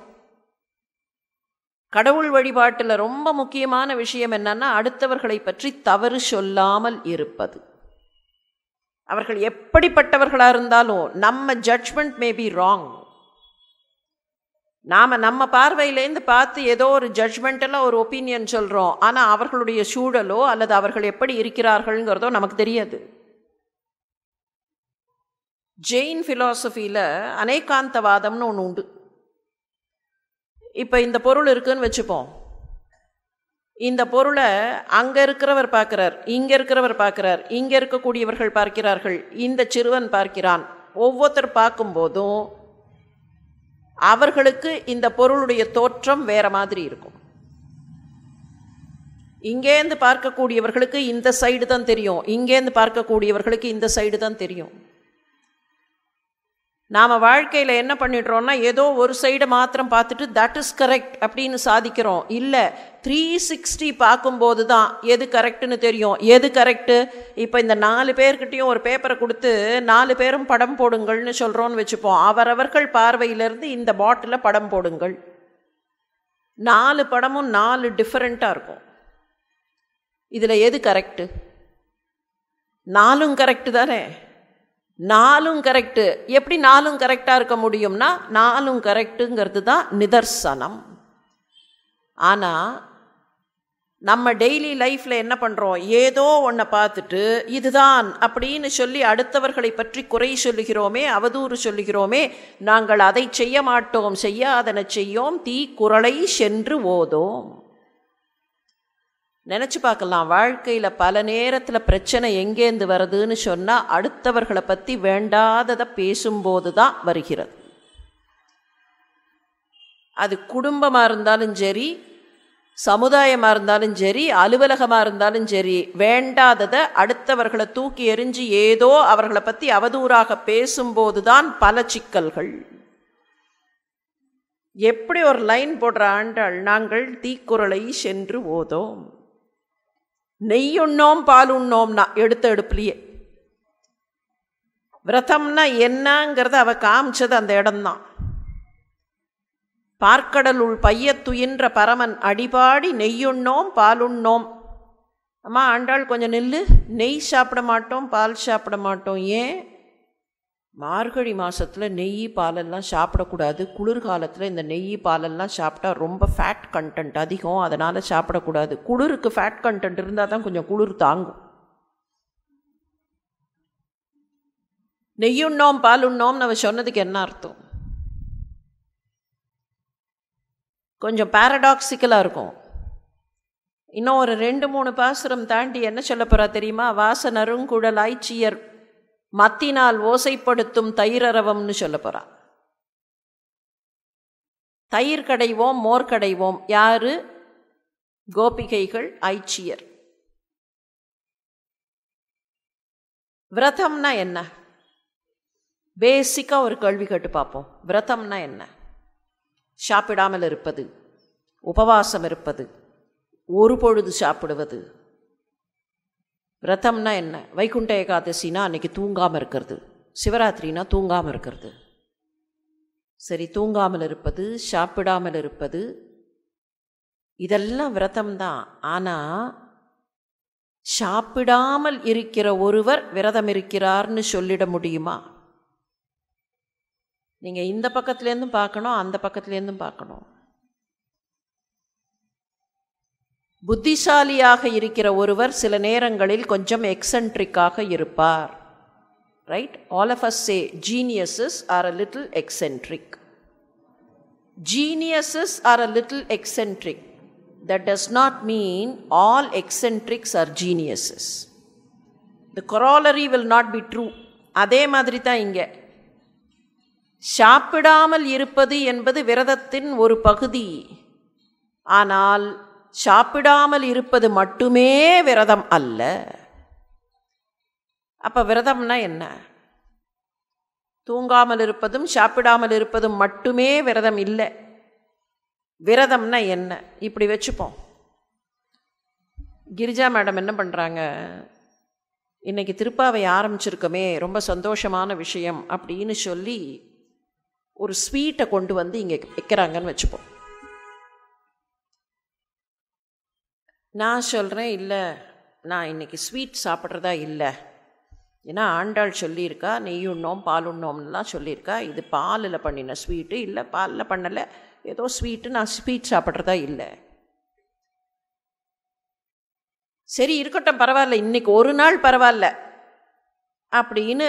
கடவுள் வழிபாட்டில் ரொம்ப முக்கியமான விஷயம் என்னன்னா அடுத்தவர்களை பற்றி தவறு சொல்லாமல் இருப்பது அவர்கள் எப்படிப்பட்டவர்களாக இருந்தாலும் நம்ம ஜட்ஜ்மெண்ட் மே பி ராங் நாம் நம்ம பார்வையிலேருந்து பார்த்து ஏதோ ஒரு ஜட்மெண்ட்டெல்லாம் ஒரு ஒப்பீனியன் சொல்கிறோம் ஆனால் அவர்களுடைய சூழலோ அல்லது அவர்கள் எப்படி இருக்கிறார்கள்ங்கிறதோ நமக்கு தெரியாது ஜெயின் ஃபிலாசபியில் அநேகாந்தவாதம்னு ஒன்று உண்டு இப்போ இந்த பொருள் இருக்குதுன்னு வச்சுப்போம் இந்த பொருளை அங்கே இருக்கிறவர் பார்க்குறார் இங்கே இருக்கிறவர் பார்க்குறார் இங்கே இருக்கக்கூடியவர்கள் பார்க்கிறார்கள் இந்த சிறுவன் பார்க்கிறான் ஒவ்வொருத்தர் பார்க்கும்போதும் அவர்களுக்கு இந்த பொருளுடைய தோற்றம் வேறு மாதிரி இருக்கும் இங்கேருந்து பார்க்கக்கூடியவர்களுக்கு இந்த சைடு தான் தெரியும் இங்கேருந்து பார்க்கக்கூடியவர்களுக்கு இந்த சைடு தான் தெரியும் நாம் வாழ்க்கையில் என்ன பண்ணிடுறோன்னா ஏதோ ஒரு சைடை மாத்திரம் பார்த்துட்டு தட் இஸ் கரெக்ட் அப்படின்னு சாதிக்கிறோம் இல்லை த்ரீ சிக்ஸ்டி பார்க்கும்போது தான் எது கரெக்டுன்னு தெரியும் எது கரெக்டு இப்போ இந்த நாலு பேர்கிட்டையும் ஒரு பேப்பரை கொடுத்து நாலு பேரும் படம் போடுங்கள்னு சொல்கிறோன்னு வச்சுப்போம் அவரவர்கள் பார்வையிலேருந்து இந்த பாட்டில் படம் போடுங்கள் நாலு படமும் நாலு டிஃப்ரெண்ட்டாக இருக்கும் இதில் எது கரெக்டு நாலும் கரெக்டு தானே நாலும் கரெக்டு எப்படி நாலும் கரெக்டாக இருக்க முடியும்னா நாலும் கரெக்டுங்கிறது தான் நிதர்சனம் ஆனால் நம்ம டெய்லி லைஃப்பில் என்ன பண்ணுறோம் ஏதோ ஒன்றை பார்த்துட்டு இதுதான் அப்படின்னு சொல்லி அடுத்தவர்களை பற்றி குறை சொல்லுகிறோமே அவதூறு சொல்லுகிறோமே நாங்கள் அதை செய்ய மாட்டோம் செய்யாதன செய்யோம் தீ குரலை சென்று ஓதோம் நினச்சி பார்க்கலாம் வாழ்க்கையில் பல நேரத்தில் பிரச்சனை எங்கேருந்து வருதுன்னு சொன்னால் அடுத்தவர்களை பற்றி வேண்டாததை பேசும்போது தான் வருகிறது அது குடும்பமாக இருந்தாலும் சரி சமுதாயமாக இருந்தாலும் சரி அலுவலகமாக இருந்தாலும் சரி வேண்டாததை அடுத்தவர்களை தூக்கி எறிஞ்சு ஏதோ அவர்களை பற்றி அவதூறாக பேசும்போது தான் பல சிக்கல்கள் எப்படி ஒரு லைன் போடுற ஆண்டாள் நாங்கள் தீக்குறளை சென்று ஓதோம் நெய்யுண்ணோம் பாலுண்ணோம்னா எடுத்த எடுப்புலையே விரதம்னா என்னங்கிறத அவ காமிச்சது அந்த இடம்தான் பார்க்கடலுள் பையத்துயின்ற பரமன் அடிபாடி நெய்யுண்ணோம் பாலுண்ணோம் அம்மா ஆண்டாள் கொஞ்சம் நெல் நெய் சாப்பிட மாட்டோம் பால் சாப்பிட மாட்டோம் ஏன் மார்கழி மாதத்தில் நெய் பாலெல்லாம் சாப்பிடக்கூடாது குளிர்காலத்தில் இந்த நெய் பாலெல்லாம் சாப்பிட்டா ரொம்ப ஃபேட் கண்டென்ட் அதிகம் அதனால் சாப்பிடக்கூடாது குளிருக்கு ஃபேட் கண்டென்ட் இருந்தால் தான் கொஞ்சம் குளிர் தாங்கும் நெய்யுண்ணோம் பாலுண்ணோம் நம்ம சொன்னதுக்கு என்ன அர்த்தம் கொஞ்சம் பாரடாக்சிக்கலாக இருக்கும் இன்னும் ஒரு ரெண்டு மூணு பாசுரம் தாண்டி என்ன சொல்ல போகிறா தெரியுமா குழல் ஆய்ச்சியர் மத்தினால் ஓசைப்படுத்தும் தயிரரவம்னு சொல்ல போகிறான் தயிர் கடைவோம் மோர் கடைவோம் யாரு கோபிகைகள் ஐச்சியர் விரதம்னா என்ன பேசிக்காக ஒரு கேள்வி கேட்டு பார்ப்போம் விரதம்னா என்ன சாப்பிடாமல் இருப்பது உபவாசம் இருப்பது ஒரு பொழுது சாப்பிடுவது விரதம்னா என்ன வைகுண்ட ஏகாதசினா அன்றைக்கி தூங்காமல் இருக்கிறது சிவராத்திரினா தூங்காமல் இருக்கிறது சரி தூங்காமல் இருப்பது சாப்பிடாமல் இருப்பது இதெல்லாம் விரதம்தான் ஆனால் சாப்பிடாமல் இருக்கிற ஒருவர் விரதம் இருக்கிறார்னு சொல்லிட முடியுமா நீங்கள் இந்த பக்கத்துலேருந்தும் பார்க்கணும் அந்த பக்கத்துலேருந்தும் பார்க்கணும் புத்திசாலியாக இருக்கிற ஒருவர் சில நேரங்களில் கொஞ்சம் எக்ஸென்ட்ரிக்காக இருப்பார் right all of us say geniuses are a little eccentric geniuses are a little eccentric that does not mean all eccentrics are geniuses the corollary will not be true அதே மாதிரி தான் இங்கே சாப்பிடாமல் இருப்பது என்பது விரதத்தின் ஒரு பகுதி ஆனால் சாப்பிடாமல் இருப்பது மட்டுமே விரதம் அல்ல அப்போ விரதம்னா என்ன தூங்காமல் இருப்பதும் சாப்பிடாமல் இருப்பதும் மட்டுமே விரதம் இல்லை விரதம்னா என்ன இப்படி வச்சுப்போம் கிரிஜா மேடம் என்ன பண்ணுறாங்க இன்றைக்கி திருப்பாவை ஆரம்பிச்சிருக்கோமே ரொம்ப சந்தோஷமான விஷயம் அப்படின்னு சொல்லி ஒரு ஸ்வீட்டை கொண்டு வந்து இங்கே வைக்கிறாங்கன்னு வச்சுப்போம் நான் சொல்கிறேன் இல்லை நான் இன்றைக்கி ஸ்வீட் சாப்பிட்றதா இல்லை ஏன்னா ஆண்டாள் சொல்லியிருக்கா நெய்யுண்ணோம் பாலுண்ணோம்லாம் சொல்லியிருக்கா இது பாலில் பண்ணின ஸ்வீட்டு இல்லை பாலில் பண்ணலை ஏதோ ஸ்வீட்டு நான் ஸ்வீட் சாப்பிட்றதா இல்லை சரி இருக்கட்டும் பரவாயில்ல இன்றைக்கி ஒரு நாள் பரவாயில்ல அப்படின்னு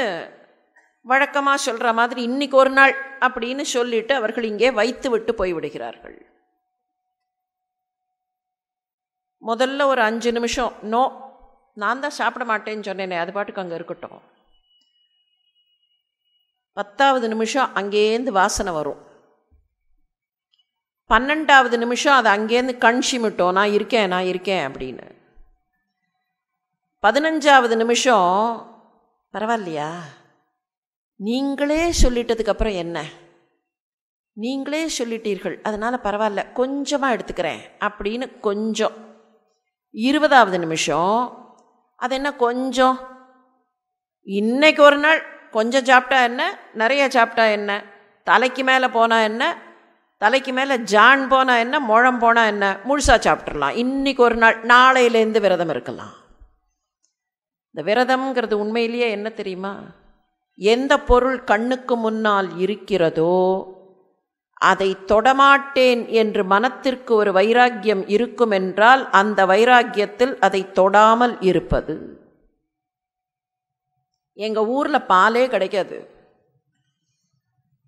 வழக்கமாக சொல்கிற மாதிரி இன்றைக்கி ஒரு நாள் அப்படின்னு சொல்லிவிட்டு அவர்கள் இங்கே வைத்து விட்டு போய்விடுகிறார்கள் முதல்ல ஒரு அஞ்சு நிமிஷம் நோ நான் தான் சாப்பிட மாட்டேன்னு சொன்னேனே அது பாட்டுக்கு அங்கே இருக்கட்டும் பத்தாவது நிமிஷம் அங்கேருந்து வாசனை வரும் பன்னெண்டாவது நிமிஷம் அது அங்கேருந்து கண் சிமிட்டோம் நான் இருக்கேன் நான் இருக்கேன் அப்படின்னு பதினஞ்சாவது நிமிஷம் பரவாயில்லையா நீங்களே சொல்லிட்டதுக்கப்புறம் என்ன நீங்களே சொல்லிட்டீர்கள் அதனால் பரவாயில்ல கொஞ்சமாக எடுத்துக்கிறேன் அப்படின்னு கொஞ்சம் இருபதாவது நிமிஷம் அது என்ன கொஞ்சம் இன்றைக்கு ஒரு நாள் கொஞ்சம் சாப்பிட்டா என்ன நிறைய சாப்பிட்டா என்ன தலைக்கு மேலே போனால் என்ன தலைக்கு மேலே ஜான் போனால் என்ன முழம் போனால் என்ன முழுசாக சாப்பிட்றலாம் இன்றைக்கி ஒரு நாள் நாளையிலேருந்து விரதம் இருக்கலாம் இந்த விரதம்ங்கிறது உண்மையிலேயே என்ன தெரியுமா எந்த பொருள் கண்ணுக்கு முன்னால் இருக்கிறதோ அதை தொடமாட்டேன் என்று மனத்திற்கு ஒரு வைராக்கியம் இருக்கும் என்றால் அந்த வைராக்கியத்தில் அதை தொடாமல் இருப்பது எங்கள் ஊரில் பாலே கிடைக்காது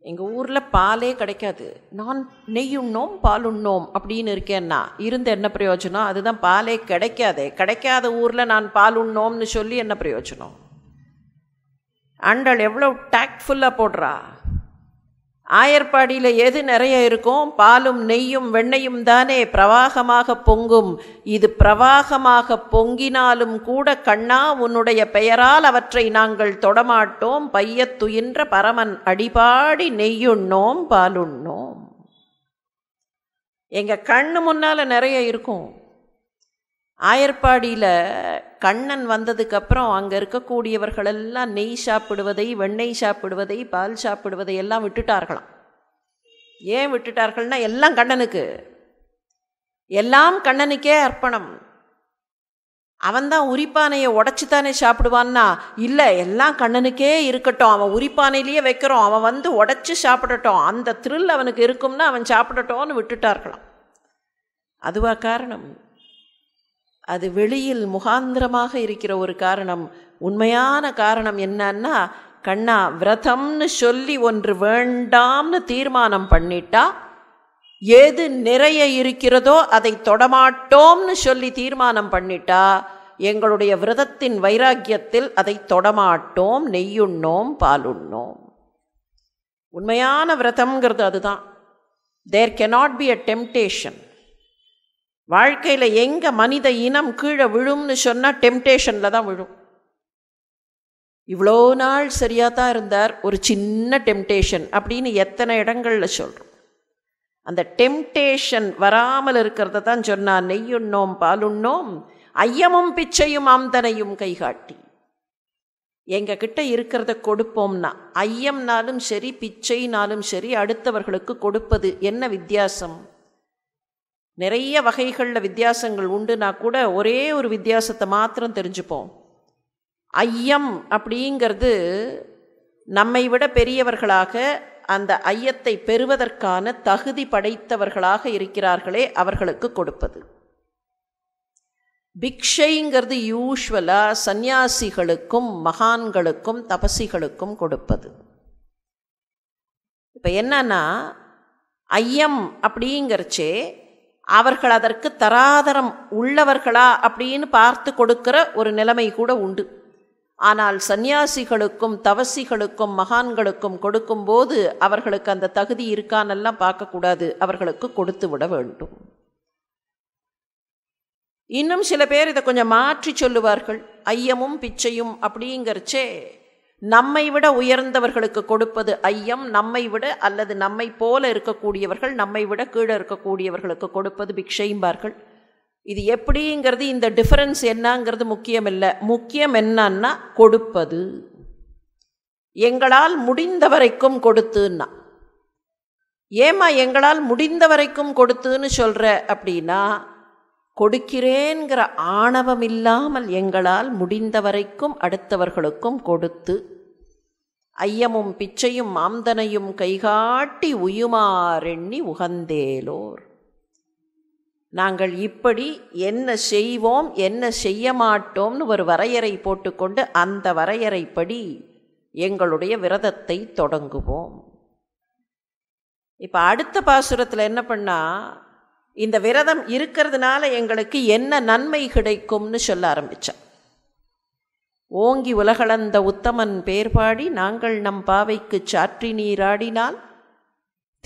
எங்கள் ஊரில் பாலே கிடைக்காது நான் நெய்யுண்ணோம் பால் உண்ணோம் அப்படின்னு இருக்கேன்னா இருந்த என்ன பிரயோஜனம் அதுதான் பாலே கிடைக்காதே கிடைக்காத ஊரில் நான் பால் உண்ணோம்னு சொல்லி என்ன பிரயோஜனம் அண்டல் எவ்வளோ டேக்ட்ஃபுல்லாக போடுறா ஆயர்பாடியில் எது நிறைய இருக்கும் பாலும் நெய்யும் வெண்ணையும் தானே பிரவாகமாக பொங்கும் இது பிரவாகமாக பொங்கினாலும் கூட கண்ணா உன்னுடைய பெயரால் அவற்றை நாங்கள் தொடமாட்டோம் பையத்துயின்ற பரமன் அடிபாடி நெய்யுண்ணோம் பாலுண்ணோம் எங்கள் கண்ணு முன்னால் நிறைய இருக்கும் ஆயர்பாடியில் கண்ணன் வந்ததுக்கப்புறம் அங்கே இருக்கக்கூடியவர்களெல்லாம் நெய் சாப்பிடுவதை வெண்ணெய் சாப்பிடுவதை பால் சாப்பிடுவதை எல்லாம் விட்டுட்டார்களாம் ஏன் விட்டுட்டார்கள்னா எல்லாம் கண்ணனுக்கு எல்லாம் கண்ணனுக்கே அர்ப்பணம் அவன்தான் உரிப்பானையை உடச்சி தானே சாப்பிடுவான்னா இல்லை எல்லாம் கண்ணனுக்கே இருக்கட்டும் அவன் உரிப்பானையிலேயே வைக்கிறோம் அவன் வந்து உடச்சி சாப்பிடட்டும் அந்த த்ரில் அவனுக்கு இருக்கும்னா அவன் சாப்பிடட்டோன்னு விட்டுட்டார்களாம் அதுவா காரணம் அது வெளியில் முகாந்திரமாக இருக்கிற ஒரு காரணம் உண்மையான காரணம் என்னன்னா கண்ணா விரதம்னு சொல்லி ஒன்று வேண்டாம்னு தீர்மானம் பண்ணிட்டா எது நிறைய இருக்கிறதோ அதை தொடமாட்டோம்னு சொல்லி தீர்மானம் பண்ணிட்டா எங்களுடைய விரதத்தின் வைராக்கியத்தில் அதை தொடமாட்டோம் நெய்யுண்ணோம் பாலுண்ணோம் உண்மையான விரதம்ங்கிறது அதுதான் there cannot be a temptation வாழ்க்கையில் எங்கே மனித இனம் கீழே விழும்னு சொன்னால் டெம்டேஷனில் தான் விழும் இவ்வளோ நாள் சரியாக தான் இருந்தார் ஒரு சின்ன டெம்டேஷன் அப்படின்னு எத்தனை இடங்களில் சொல்கிறோம் அந்த டெம்டேஷன் வராமல் இருக்கிறத தான் சொன்னால் நெய்யுண்ணோம் பாலுண்ணோம் ஐயமும் பிச்சையும் ஆம்தனையும் கைகாட்டி எங்ககிட்ட இருக்கிறத கொடுப்போம்னா ஐயம்னாலும் சரி பிச்சைனாலும் சரி அடுத்தவர்களுக்கு கொடுப்பது என்ன வித்தியாசம் நிறைய வகைகளில் வித்தியாசங்கள் உண்டுனா கூட ஒரே ஒரு வித்தியாசத்தை மாத்திரம் தெரிஞ்சுப்போம் ஐயம் அப்படிங்கிறது நம்மை விட பெரியவர்களாக அந்த ஐயத்தை பெறுவதற்கான தகுதி படைத்தவர்களாக இருக்கிறார்களே அவர்களுக்கு கொடுப்பது பிக்ஷைங்கிறது யூஸ்வலாக சந்நியாசிகளுக்கும் மகான்களுக்கும் தபசிகளுக்கும் கொடுப்பது இப்போ என்னன்னா ஐயம் அப்படிங்கிறச்சே அவர்கள் அதற்கு தராதரம் உள்ளவர்களா அப்படின்னு பார்த்து கொடுக்கிற ஒரு நிலைமை கூட உண்டு ஆனால் சந்நியாசிகளுக்கும் தவசிகளுக்கும் மகான்களுக்கும் கொடுக்கும்போது அவர்களுக்கு அந்த தகுதி இருக்கானெல்லாம் பார்க்கக்கூடாது அவர்களுக்கு கொடுத்து விட வேண்டும் இன்னும் சில பேர் இதை கொஞ்சம் மாற்றி சொல்லுவார்கள் ஐயமும் பிச்சையும் அப்படிங்கிறச்சே நம்மை விட உயர்ந்தவர்களுக்கு கொடுப்பது ஐயம் நம்மை விட அல்லது நம்மை போல இருக்கக்கூடியவர்கள் நம்மை விட கீழே இருக்கக்கூடியவர்களுக்கு கொடுப்பது பிக்ஷைம்பார்கள் இது எப்படிங்கிறது இந்த டிஃபரன்ஸ் என்னங்கிறது முக்கியம் இல்லை முக்கியம் என்னன்னா கொடுப்பது எங்களால் முடிந்த வரைக்கும் கொடுத்துன்னா ஏமா எங்களால் முடிந்த வரைக்கும் கொடுத்துன்னு சொல்கிற அப்படின்னா கொடுக்கிறேங்கிற ஆணவம் இல்லாமல் எங்களால் முடிந்த வரைக்கும் அடுத்தவர்களுக்கும் கொடுத்து ஐயமும் பிச்சையும் மாந்தனையும் கைகாட்டி உயுமாறெண்ணி உகந்தேலோர் நாங்கள் இப்படி என்ன செய்வோம் என்ன செய்ய மாட்டோம்னு ஒரு வரையறை போட்டுக்கொண்டு அந்த வரையறைப்படி எங்களுடைய விரதத்தை தொடங்குவோம் இப்போ அடுத்த பாசுரத்தில் என்ன பண்ணால் இந்த விரதம் இருக்கிறதுனால எங்களுக்கு என்ன நன்மை கிடைக்கும்னு சொல்ல ஆரம்பித்தான் ஓங்கி உலகளந்த உத்தமன் பேர்பாடி நாங்கள் நம் பாவைக்கு சாற்றி நீராடினால்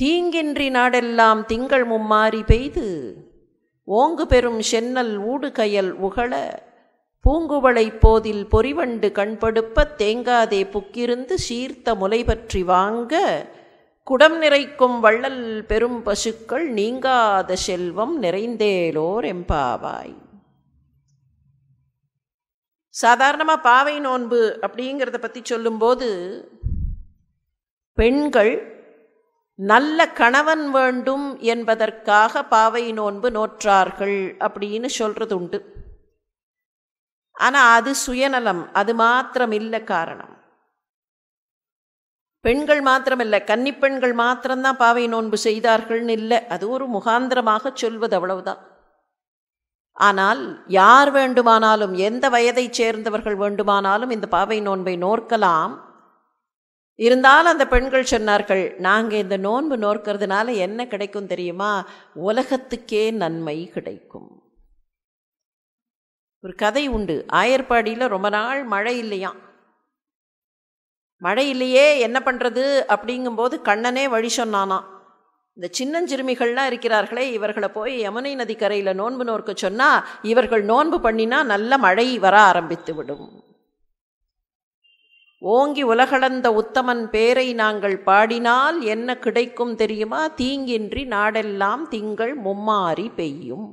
தீங்கின்றி நாடெல்லாம் திங்கள் மும்மாறி பெய்து ஓங்கு பெறும் சென்னல் ஊடு கயல் உகழ பூங்குவளை போதில் பொறிவண்டு கண்படுப்ப தேங்காதே புக்கிருந்து சீர்த்த முலை பற்றி வாங்க குடம் நிறைக்கும் வள்ளல் பெரும் பசுக்கள் நீங்காத செல்வம் நிறைந்தேலோர் எம்பாவாய் சாதாரணமாக பாவை நோன்பு அப்படிங்கிறத பற்றி சொல்லும்போது பெண்கள் நல்ல கணவன் வேண்டும் என்பதற்காக பாவை நோன்பு நோற்றார்கள் அப்படின்னு சொல்கிறது உண்டு ஆனால் அது சுயநலம் அது மாத்திரம் இல்லை காரணம் பெண்கள் மாத்திரமல்ல கன்னிப்பெண்கள் மாத்திரம்தான் பாவை நோன்பு செய்தார்கள்னு இல்லை அது ஒரு முகாந்திரமாக சொல்வது அவ்வளவுதான் ஆனால் யார் வேண்டுமானாலும் எந்த வயதைச் சேர்ந்தவர்கள் வேண்டுமானாலும் இந்த பாவை நோன்பை நோர்க்கலாம் இருந்தாலும் அந்த பெண்கள் சொன்னார்கள் நாங்கள் இந்த நோன்பு நோக்கிறதுனால என்ன கிடைக்கும் தெரியுமா உலகத்துக்கே நன்மை கிடைக்கும் ஒரு கதை உண்டு ஆயர்பாடியில் ரொம்ப நாள் மழை இல்லையாம் மழை இல்லையே என்ன பண்ணுறது அப்படிங்கும்போது கண்ணனே வழி சொன்னானா இந்த சின்னஞ்சிறுமிகள்லாம் இருக்கிறார்களே இவர்களை போய் யமுனை நதி கரையில் நோன்பு நோர்க்க சொன்னால் இவர்கள் நோன்பு பண்ணினா நல்ல மழை வர ஆரம்பித்து விடும் ஓங்கி உலகளந்த உத்தமன் பேரை நாங்கள் பாடினால் என்ன கிடைக்கும் தெரியுமா தீங்கின்றி நாடெல்லாம் திங்கள் மும்மாறி பெய்யும்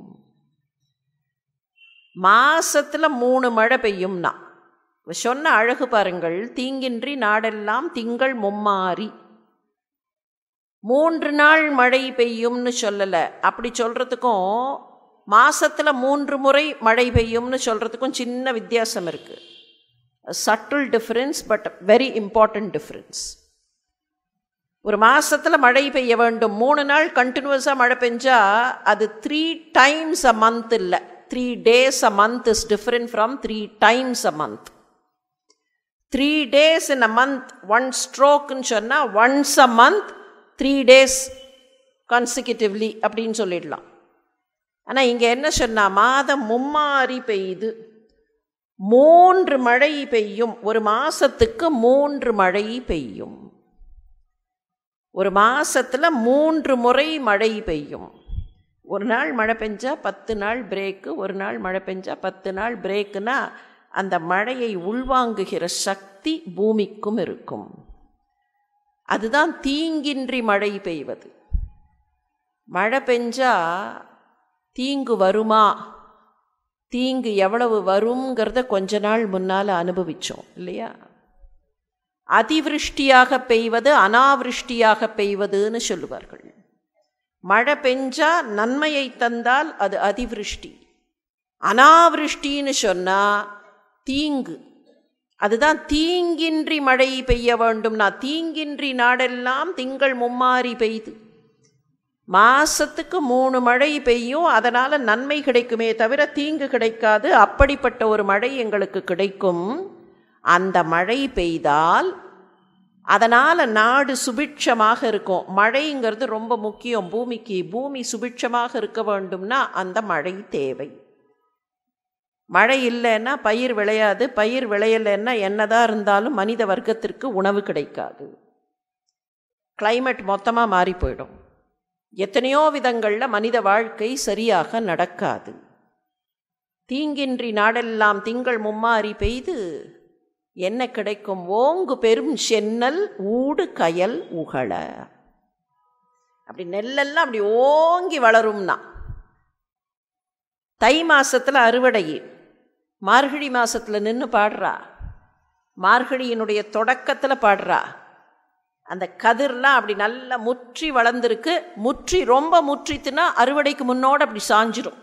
மாசத்தில் மூணு மழை பெய்யும்னா சொன்ன அழகு பாருங்கள் தீங்கின்றி நாடெல்லாம் திங்கள் மும்மாறி மூன்று நாள் மழை பெய்யும்னு சொல்லலை அப்படி சொல்கிறதுக்கும் மாதத்தில் மூன்று முறை மழை பெய்யும்னு சொல்கிறதுக்கும் சின்ன வித்தியாசம் இருக்குது subtle difference but very important difference ஒரு மாதத்தில் மழை பெய்ய வேண்டும் மூணு நாள் கண்டினியூஸாக மழை பெஞ்சால் அது த்ரீ டைம்ஸ் அ மந்த் இல்லை three days a month is different from three times a month three days in a month one ஸ்ட்ரோக்குன்னு சொன்னால் once a month three days consecutively அப்படின்னு சொல்லிடலாம் ஆனால் இங்கே என்ன சொன்னால் மாதம் மும்மாறி பெய்யுது மூன்று மழை பெய்யும் ஒரு மாதத்துக்கு மூன்று மழை பெய்யும் ஒரு மாதத்தில் மூன்று முறை மழை பெய்யும் ஒரு நாள் மழை பெஞ்சால் பத்து நாள் பிரேக்கு ஒரு நாள் மழை பெஞ்சால் பத்து நாள் பிரேக்குன்னா அந்த மழையை உள்வாங்குகிற சக்தி பூமிக்கும் இருக்கும் அதுதான் தீங்கின்றி மழை பெய்வது மழை பெஞ்சா தீங்கு வருமா தீங்கு எவ்வளவு வருங்கிறத கொஞ்ச நாள் முன்னால் அனுபவித்தோம் இல்லையா அதிவிருஷ்டியாக பெய்வது அனாவிருஷ்டியாக பெய்வதுன்னு சொல்லுவார்கள் மழை பெஞ்சா நன்மையை தந்தால் அது அதிவிருஷ்டி அனாவிருஷ்டின்னு சொன்னால் தீங்கு அதுதான் தீங்கின்றி மழை பெய்ய வேண்டும்னா தீங்கின்றி நாடெல்லாம் திங்கள் மும்மாறி பெய்து மாசத்துக்கு மூணு மழை பெய்யும் அதனால் நன்மை கிடைக்குமே தவிர தீங்கு கிடைக்காது அப்படிப்பட்ட ஒரு மழை எங்களுக்கு கிடைக்கும் அந்த மழை பெய்தால் அதனால் நாடு சுபிட்சமாக இருக்கும் மழைங்கிறது ரொம்ப முக்கியம் பூமிக்கு பூமி சுபிட்சமாக இருக்க வேண்டும்னா அந்த மழை தேவை மழை இல்லைன்னா பயிர் விளையாது பயிர் விளையலைன்னா என்னதாக இருந்தாலும் மனித வர்க்கத்திற்கு உணவு கிடைக்காது கிளைமேட் மொத்தமாக மாறி போயிடும் எத்தனையோ விதங்களில் மனித வாழ்க்கை சரியாக நடக்காது தீங்கின்றி நாடெல்லாம் திங்கள் மும்மாறி பெய்து என்ன கிடைக்கும் ஓங்கு பெரும் சென்னல் ஊடு கயல் உகழ அப்படி நெல்லெல்லாம் அப்படி ஓங்கி வளரும்னா தை மாதத்தில் அறுவடை மார்கழி மாதத்தில் நின்று பாடுறா மார்கழியினுடைய தொடக்கத்தில் பாடுறா அந்த கதிர்லாம் அப்படி நல்லா முற்றி வளர்ந்துருக்கு முற்றி ரொம்ப முற்றித்துனா அறுவடைக்கு முன்னோடு அப்படி சாஞ்சிரும்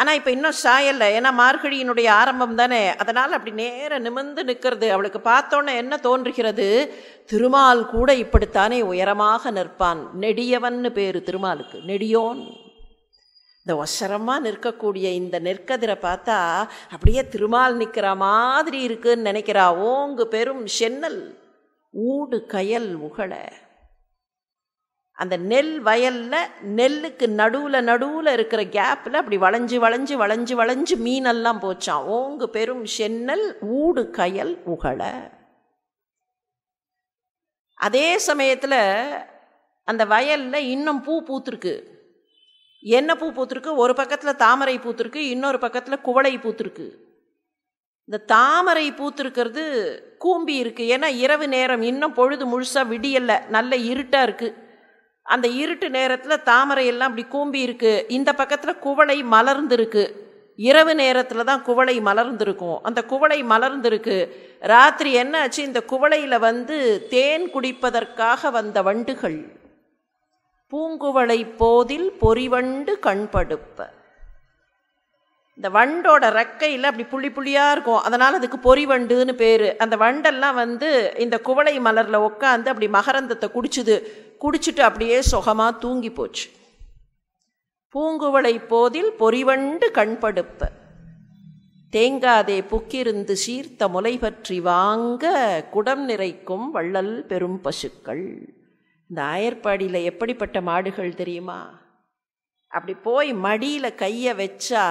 ஆனால் இப்போ இன்னும் சாயலை ஏன்னா மார்கழியினுடைய ஆரம்பம் தானே அதனால் அப்படி நேராக நிமிந்து நிற்கிறது அவளுக்கு பார்த்தோன்னே என்ன தோன்றுகிறது திருமால் கூட இப்படித்தானே உயரமாக நிற்பான் நெடியவன்னு பேர் திருமாலுக்கு நெடியோன் இந்த ஒசரமாக நிற்கக்கூடிய இந்த நெற்கதிரை பார்த்தா அப்படியே திருமால் நிற்கிற மாதிரி இருக்குன்னு நினைக்கிறா ஓங்கு பெரும் சென்னல் ஊடு கயல் உகழ அந்த நெல் வயலில் நெல்லுக்கு நடுவில் நடுவில் இருக்கிற கேப்பில் அப்படி வளைஞ்சு வளைஞ்சு வளைஞ்சு வளைஞ்சு மீனெல்லாம் போச்சான் ஓங்கு பெரும் சென்னல் ஊடு கயல் உகழ அதே சமயத்தில் அந்த வயலில் இன்னும் பூ பூத்துருக்கு என்ன பூ பூத்துருக்கு ஒரு பக்கத்தில் தாமரை பூத்துருக்கு இன்னொரு பக்கத்தில் குவளை பூத்துருக்கு இந்த தாமரை பூத்துருக்கிறது கூம்பி இருக்குது ஏன்னா இரவு நேரம் இன்னும் பொழுது முழுசாக விடியலை நல்ல இருட்டாக இருக்குது அந்த இருட்டு நேரத்தில் தாமரை எல்லாம் கூம்பி இருக்குது இந்த பக்கத்தில் குவளை மலர்ந்துருக்கு இரவு நேரத்தில் தான் குவளை மலர்ந்துருக்கும் அந்த குவளை மலர்ந்துருக்கு ராத்திரி என்ன ஆச்சு இந்த குவளையில் வந்து தேன் குடிப்பதற்காக வந்த வண்டுகள் பூங்குவளை போதில் பொறிவண்டு கண்படுப்ப இந்த வண்டோட ரெக்கையில் அப்படி புள்ளி புள்ளியாக இருக்கும் அதனால் அதுக்கு பொறி வண்டுன்னு பேர் அந்த வண்டெல்லாம் வந்து இந்த குவளை மலரில் உட்காந்து அப்படி மகரந்தத்தை குடிச்சுது குடிச்சிட்டு அப்படியே சுகமாக தூங்கி போச்சு பூங்குவளை போதில் பொறிவண்டு கண்படுப்ப தேங்காதே புக்கிருந்து சீர்த்த முலை பற்றி வாங்க குடம் நிறைக்கும் வள்ளல் பெரும் பசுக்கள் இந்த ஆயர்பாடியில் எப்படிப்பட்ட மாடுகள் தெரியுமா அப்படி போய் மடியில் கையை வச்சா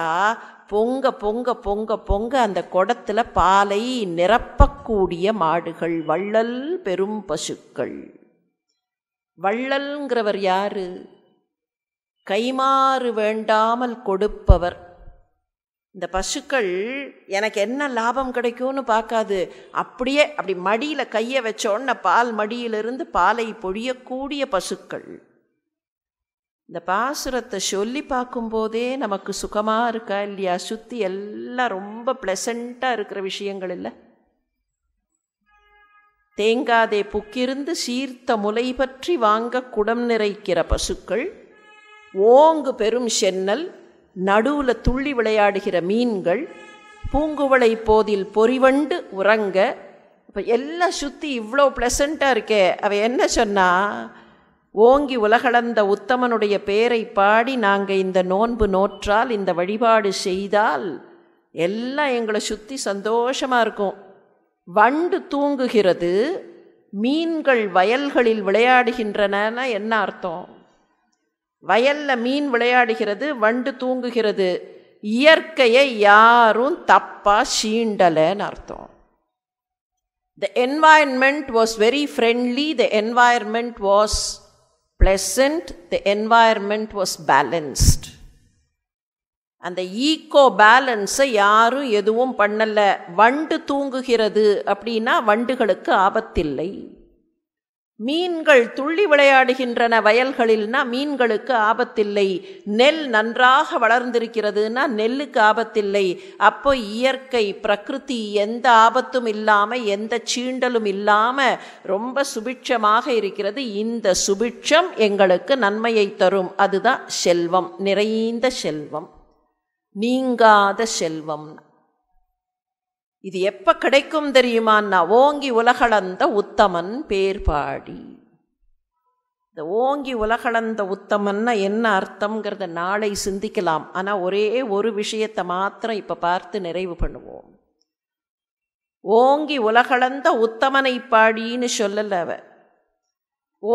பொங்க பொங்க பொங்க பொங்க அந்த குடத்தில் பாலை நிரப்பக்கூடிய மாடுகள் வள்ளல் பெரும் பசுக்கள் வள்ளல்ங்கிறவர் யாரு கைமாறு வேண்டாமல் கொடுப்பவர் இந்த பசுக்கள் எனக்கு என்ன லாபம் கிடைக்கும்னு பார்க்காது அப்படியே அப்படி மடியில் கையை வச்சோன்ன பால் மடியிலிருந்து பாலை பொழியக்கூடிய பசுக்கள் இந்த பாசுரத்தை சொல்லி பார்க்கும்போதே நமக்கு சுகமாக இருக்கா இல்லையா சுற்றி எல்லாம் ரொம்ப ப்ளசண்ட்டாக இருக்கிற விஷயங்கள் இல்லை தேங்காதே புக்கிருந்து சீர்த்த முலை பற்றி வாங்க குடம் நிறைக்கிற பசுக்கள் ஓங்கு பெரும் சென்னல் நடுவில் துள்ளி விளையாடுகிற மீன்கள் பூங்குவளை போதில் பொறிவண்டு உறங்க இப்போ எல்லாம் சுற்றி இவ்வளோ ப்ளசண்ட்டாக இருக்கே அவள் என்ன சொன்னா ஓங்கி உலகளந்த உத்தமனுடைய பேரை பாடி நாங்கள் இந்த நோன்பு நோற்றால் இந்த வழிபாடு செய்தால் எல்லாம் எங்களை சுற்றி சந்தோஷமாக இருக்கும் வண்டு தூங்குகிறது மீன்கள் வயல்களில் விளையாடுகின்றன என்ன அர்த்தம் வயலில் மீன் விளையாடுகிறது வண்டு தூங்குகிறது இயற்கையை யாரும் தப்பாக சீண்டலைன்னு அர்த்தம் the environment was very friendly the environment was pleasant the environment was balanced அந்த ஈக்கோ பேலன்ஸை யாரும் எதுவும் பண்ணலை வண்டு தூங்குகிறது அப்படின்னா வண்டுகளுக்கு ஆபத்தில்லை மீன்கள் துள்ளி விளையாடுகின்றன வயல்களில்னா மீன்களுக்கு ஆபத்தில்லை நெல் நன்றாக வளர்ந்திருக்கிறதுனா நெல்லுக்கு ஆபத்தில்லை அப்போ இயற்கை பிரகிருதி எந்த ஆபத்தும் இல்லாமல் எந்த சீண்டலும் இல்லாமல் ரொம்ப சுபிட்சமாக இருக்கிறது இந்த சுபிட்சம் எங்களுக்கு நன்மையை தரும் அதுதான் செல்வம் நிறைந்த செல்வம் நீங்காத செல்வம்னா இது எப்போ கிடைக்கும் தெரியுமான்னா ஓங்கி உலகளந்த உத்தமன் பேர் பாடி இந்த ஓங்கி உலகளந்த உத்தமன்னா என்ன அர்த்தம்ங்கிறத நாளை சிந்திக்கலாம் ஆனால் ஒரே ஒரு விஷயத்தை மாத்திரம் இப்போ பார்த்து நிறைவு பண்ணுவோம் ஓங்கி உலகளந்த உத்தமனை பாடின்னு சொல்லலை அவ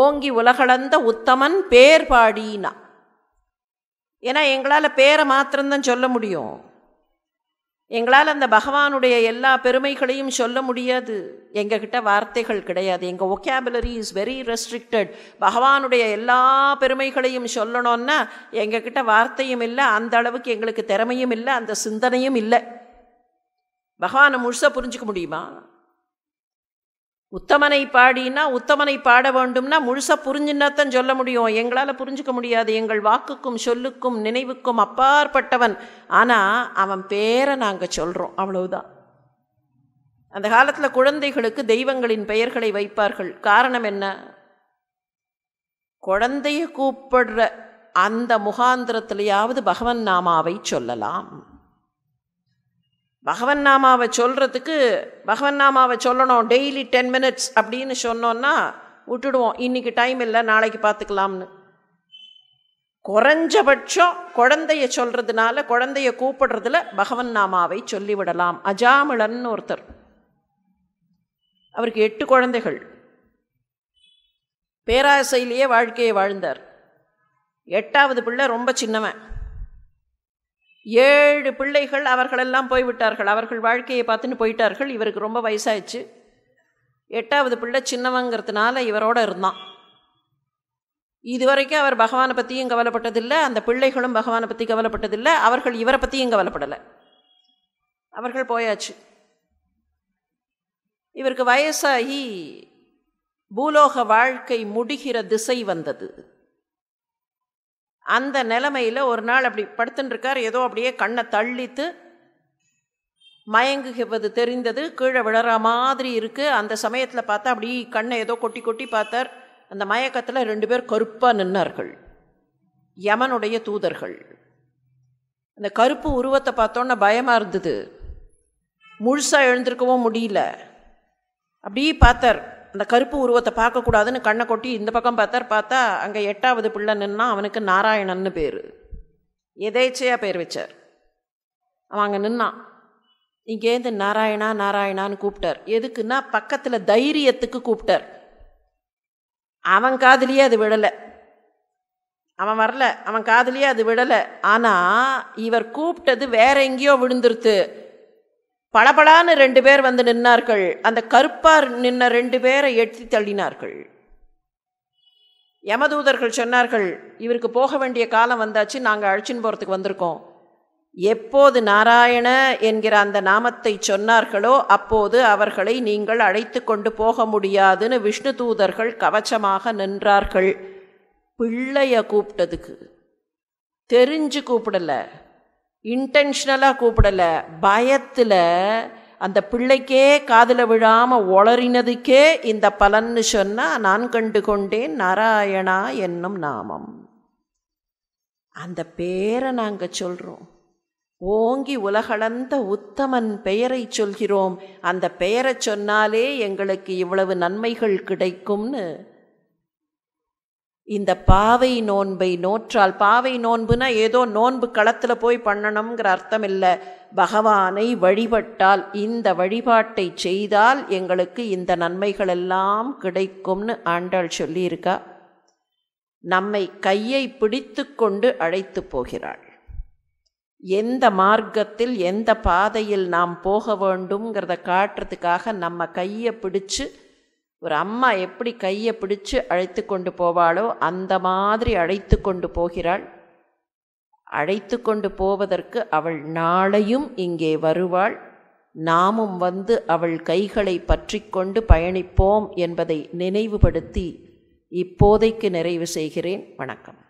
ஓங்கி உலகளந்த உத்தமன் பேர் பாடினா ஏன்னா எங்களால் பேரை மாத்திரம்தான் சொல்ல முடியும் எங்களால் அந்த பகவானுடைய எல்லா பெருமைகளையும் சொல்ல முடியாது எங்ககிட்ட வார்த்தைகள் கிடையாது எங்கள் ஒகேபுலரி இஸ் வெரி ரெஸ்ட்ரிக்டட் பகவானுடைய எல்லா பெருமைகளையும் சொல்லணும்னா எங்ககிட்ட வார்த்தையும் இல்லை அந்த அளவுக்கு எங்களுக்கு திறமையும் இல்லை அந்த சிந்தனையும் இல்லை பகவானை முழுசாக புரிஞ்சுக்க முடியுமா உத்தமனை பாடினா உத்தமனை பாட வேண்டும்னா முழுசாக புரிஞ்சுன்னாத்தான் சொல்ல முடியும் எங்களால் புரிஞ்சுக்க முடியாது எங்கள் வாக்குக்கும் சொல்லுக்கும் நினைவுக்கும் அப்பாற்பட்டவன் ஆனால் அவன் பேரை நாங்கள் சொல்கிறோம் அவ்வளவுதான் அந்த காலத்தில் குழந்தைகளுக்கு தெய்வங்களின் பெயர்களை வைப்பார்கள் காரணம் என்ன குழந்தைய கூப்பிடுற அந்த முகாந்திரத்திலேயாவது பகவன் நாமாவை சொல்லலாம் பகவன் நாமாவை சொல்கிறதுக்கு பகவன் நாமாவை சொல்லணும் டெய்லி டென் மினிட்ஸ் அப்படின்னு சொன்னோன்னா விட்டுடுவோம் இன்றைக்கி டைம் இல்லை நாளைக்கு பார்த்துக்கலாம்னு குறைஞ்சபட்சம் குழந்தைய சொல்கிறதுனால குழந்தைய கூப்பிடுறதுல பகவன் நாமாவை சொல்லிவிடலாம் அஜாமிழன் ஒருத்தர் அவருக்கு எட்டு குழந்தைகள் பேராசையிலேயே வாழ்க்கையை வாழ்ந்தார் எட்டாவது பிள்ளை ரொம்ப சின்னவன் ஏழு பிள்ளைகள் அவர்களெல்லாம் போய்விட்டார்கள் அவர்கள் வாழ்க்கையை பார்த்துன்னு போயிட்டார்கள் இவருக்கு ரொம்ப வயசாயிடுச்சு எட்டாவது பிள்ளை சின்னவங்கிறதுனால இவரோட இருந்தான் இதுவரைக்கும் அவர் பகவானை பற்றியும் கவலைப்பட்டதில்லை அந்த பிள்ளைகளும் பகவானை பற்றி கவலைப்பட்டதில்லை அவர்கள் இவரை பற்றியும் கவலைப்படலை அவர்கள் போயாச்சு இவருக்கு வயசாகி பூலோக வாழ்க்கை முடிகிற திசை வந்தது அந்த நிலமையில் ஒரு நாள் அப்படி படுத்துட்டுருக்கார் ஏதோ அப்படியே கண்ணை தள்ளித்து மயங்குகிறது தெரிந்தது கீழே விழற மாதிரி இருக்குது அந்த சமயத்தில் பார்த்தா அப்படி கண்ணை ஏதோ கொட்டி கொட்டி பார்த்தார் அந்த மயக்கத்தில் ரெண்டு பேர் கருப்பாக நின்னார்கள் யமனுடைய தூதர்கள் அந்த கருப்பு உருவத்தை பார்த்தோன்னே பயமாக இருந்தது முழுசாக எழுந்திருக்கவும் முடியல அப்படியே பார்த்தார் அந்த கருப்பு உருவத்தை பார்க்கக்கூடாதுன்னு கண்ணை கொட்டி இந்த பக்கம் பார்த்தார் பார்த்தா அங்கே எட்டாவது பிள்ளை நின்னா அவனுக்கு நாராயணன்னு பேர் எதேச்சையாக பேர் வச்சார் அவன் அங்கே நின்னான் இங்கேருந்து நாராயணா நாராயணான்னு கூப்பிட்டார் எதுக்குன்னா பக்கத்தில் தைரியத்துக்கு கூப்பிட்டார் அவன் காதலியே அது விடலை அவன் வரல அவன் காதலியே அது விடலை ஆனால் இவர் கூப்பிட்டது வேற எங்கேயோ விழுந்துருத்து பளபளான்னு ரெண்டு பேர் வந்து நின்னார்கள் அந்த கருப்பார் நின்ன ரெண்டு பேரை எட்டி தள்ளினார்கள் யமதூதர்கள் சொன்னார்கள் இவருக்கு போக வேண்டிய காலம் வந்தாச்சு நாங்கள் அழைச்சின்னு போகிறதுக்கு வந்திருக்கோம் எப்போது நாராயண என்கிற அந்த நாமத்தை சொன்னார்களோ அப்போது அவர்களை நீங்கள் அழைத்து கொண்டு போக முடியாதுன்னு விஷ்ணு தூதர்கள் கவச்சமாக நின்றார்கள் பிள்ளைய கூப்பிட்டதுக்கு தெரிஞ்சு கூப்பிடலை இன்டென்ஷனலாக கூப்பிடலை பயத்தில் அந்த பிள்ளைக்கே காதில் விழாமல் ஒளறினதுக்கே இந்த பலன்னு சொன்னால் நான் கண்டு கொண்டேன் நாராயணா என்னும் நாமம் அந்த பேரை நாங்கள் சொல்கிறோம் ஓங்கி உலகளந்த உத்தமன் பெயரை சொல்கிறோம் அந்த பெயரை சொன்னாலே எங்களுக்கு இவ்வளவு நன்மைகள் கிடைக்கும்னு இந்த பாவை நோன்பை நோற்றால் பாவை நோன்புனா ஏதோ நோன்பு களத்தில் போய் பண்ணணுங்கிற அர்த்தம் இல்லை பகவானை வழிபட்டால் இந்த வழிபாட்டை செய்தால் எங்களுக்கு இந்த நன்மைகள் எல்லாம் கிடைக்கும்னு ஆண்டாள் சொல்லியிருக்கா நம்மை கையை பிடித்து கொண்டு அழைத்து போகிறாள் எந்த மார்க்கத்தில் எந்த பாதையில் நாம் போக வேண்டும்ங்கிறத காட்டுறதுக்காக நம்ம கையை பிடிச்சு ஒரு அம்மா எப்படி கையை பிடிச்சு அழைத்து கொண்டு போவாளோ அந்த மாதிரி அழைத்து கொண்டு போகிறாள் அழைத்து கொண்டு போவதற்கு அவள் நாளையும் இங்கே வருவாள் நாமும் வந்து அவள் கைகளை பற்றி கொண்டு பயணிப்போம் என்பதை நினைவுபடுத்தி இப்போதைக்கு நிறைவு செய்கிறேன் வணக்கம்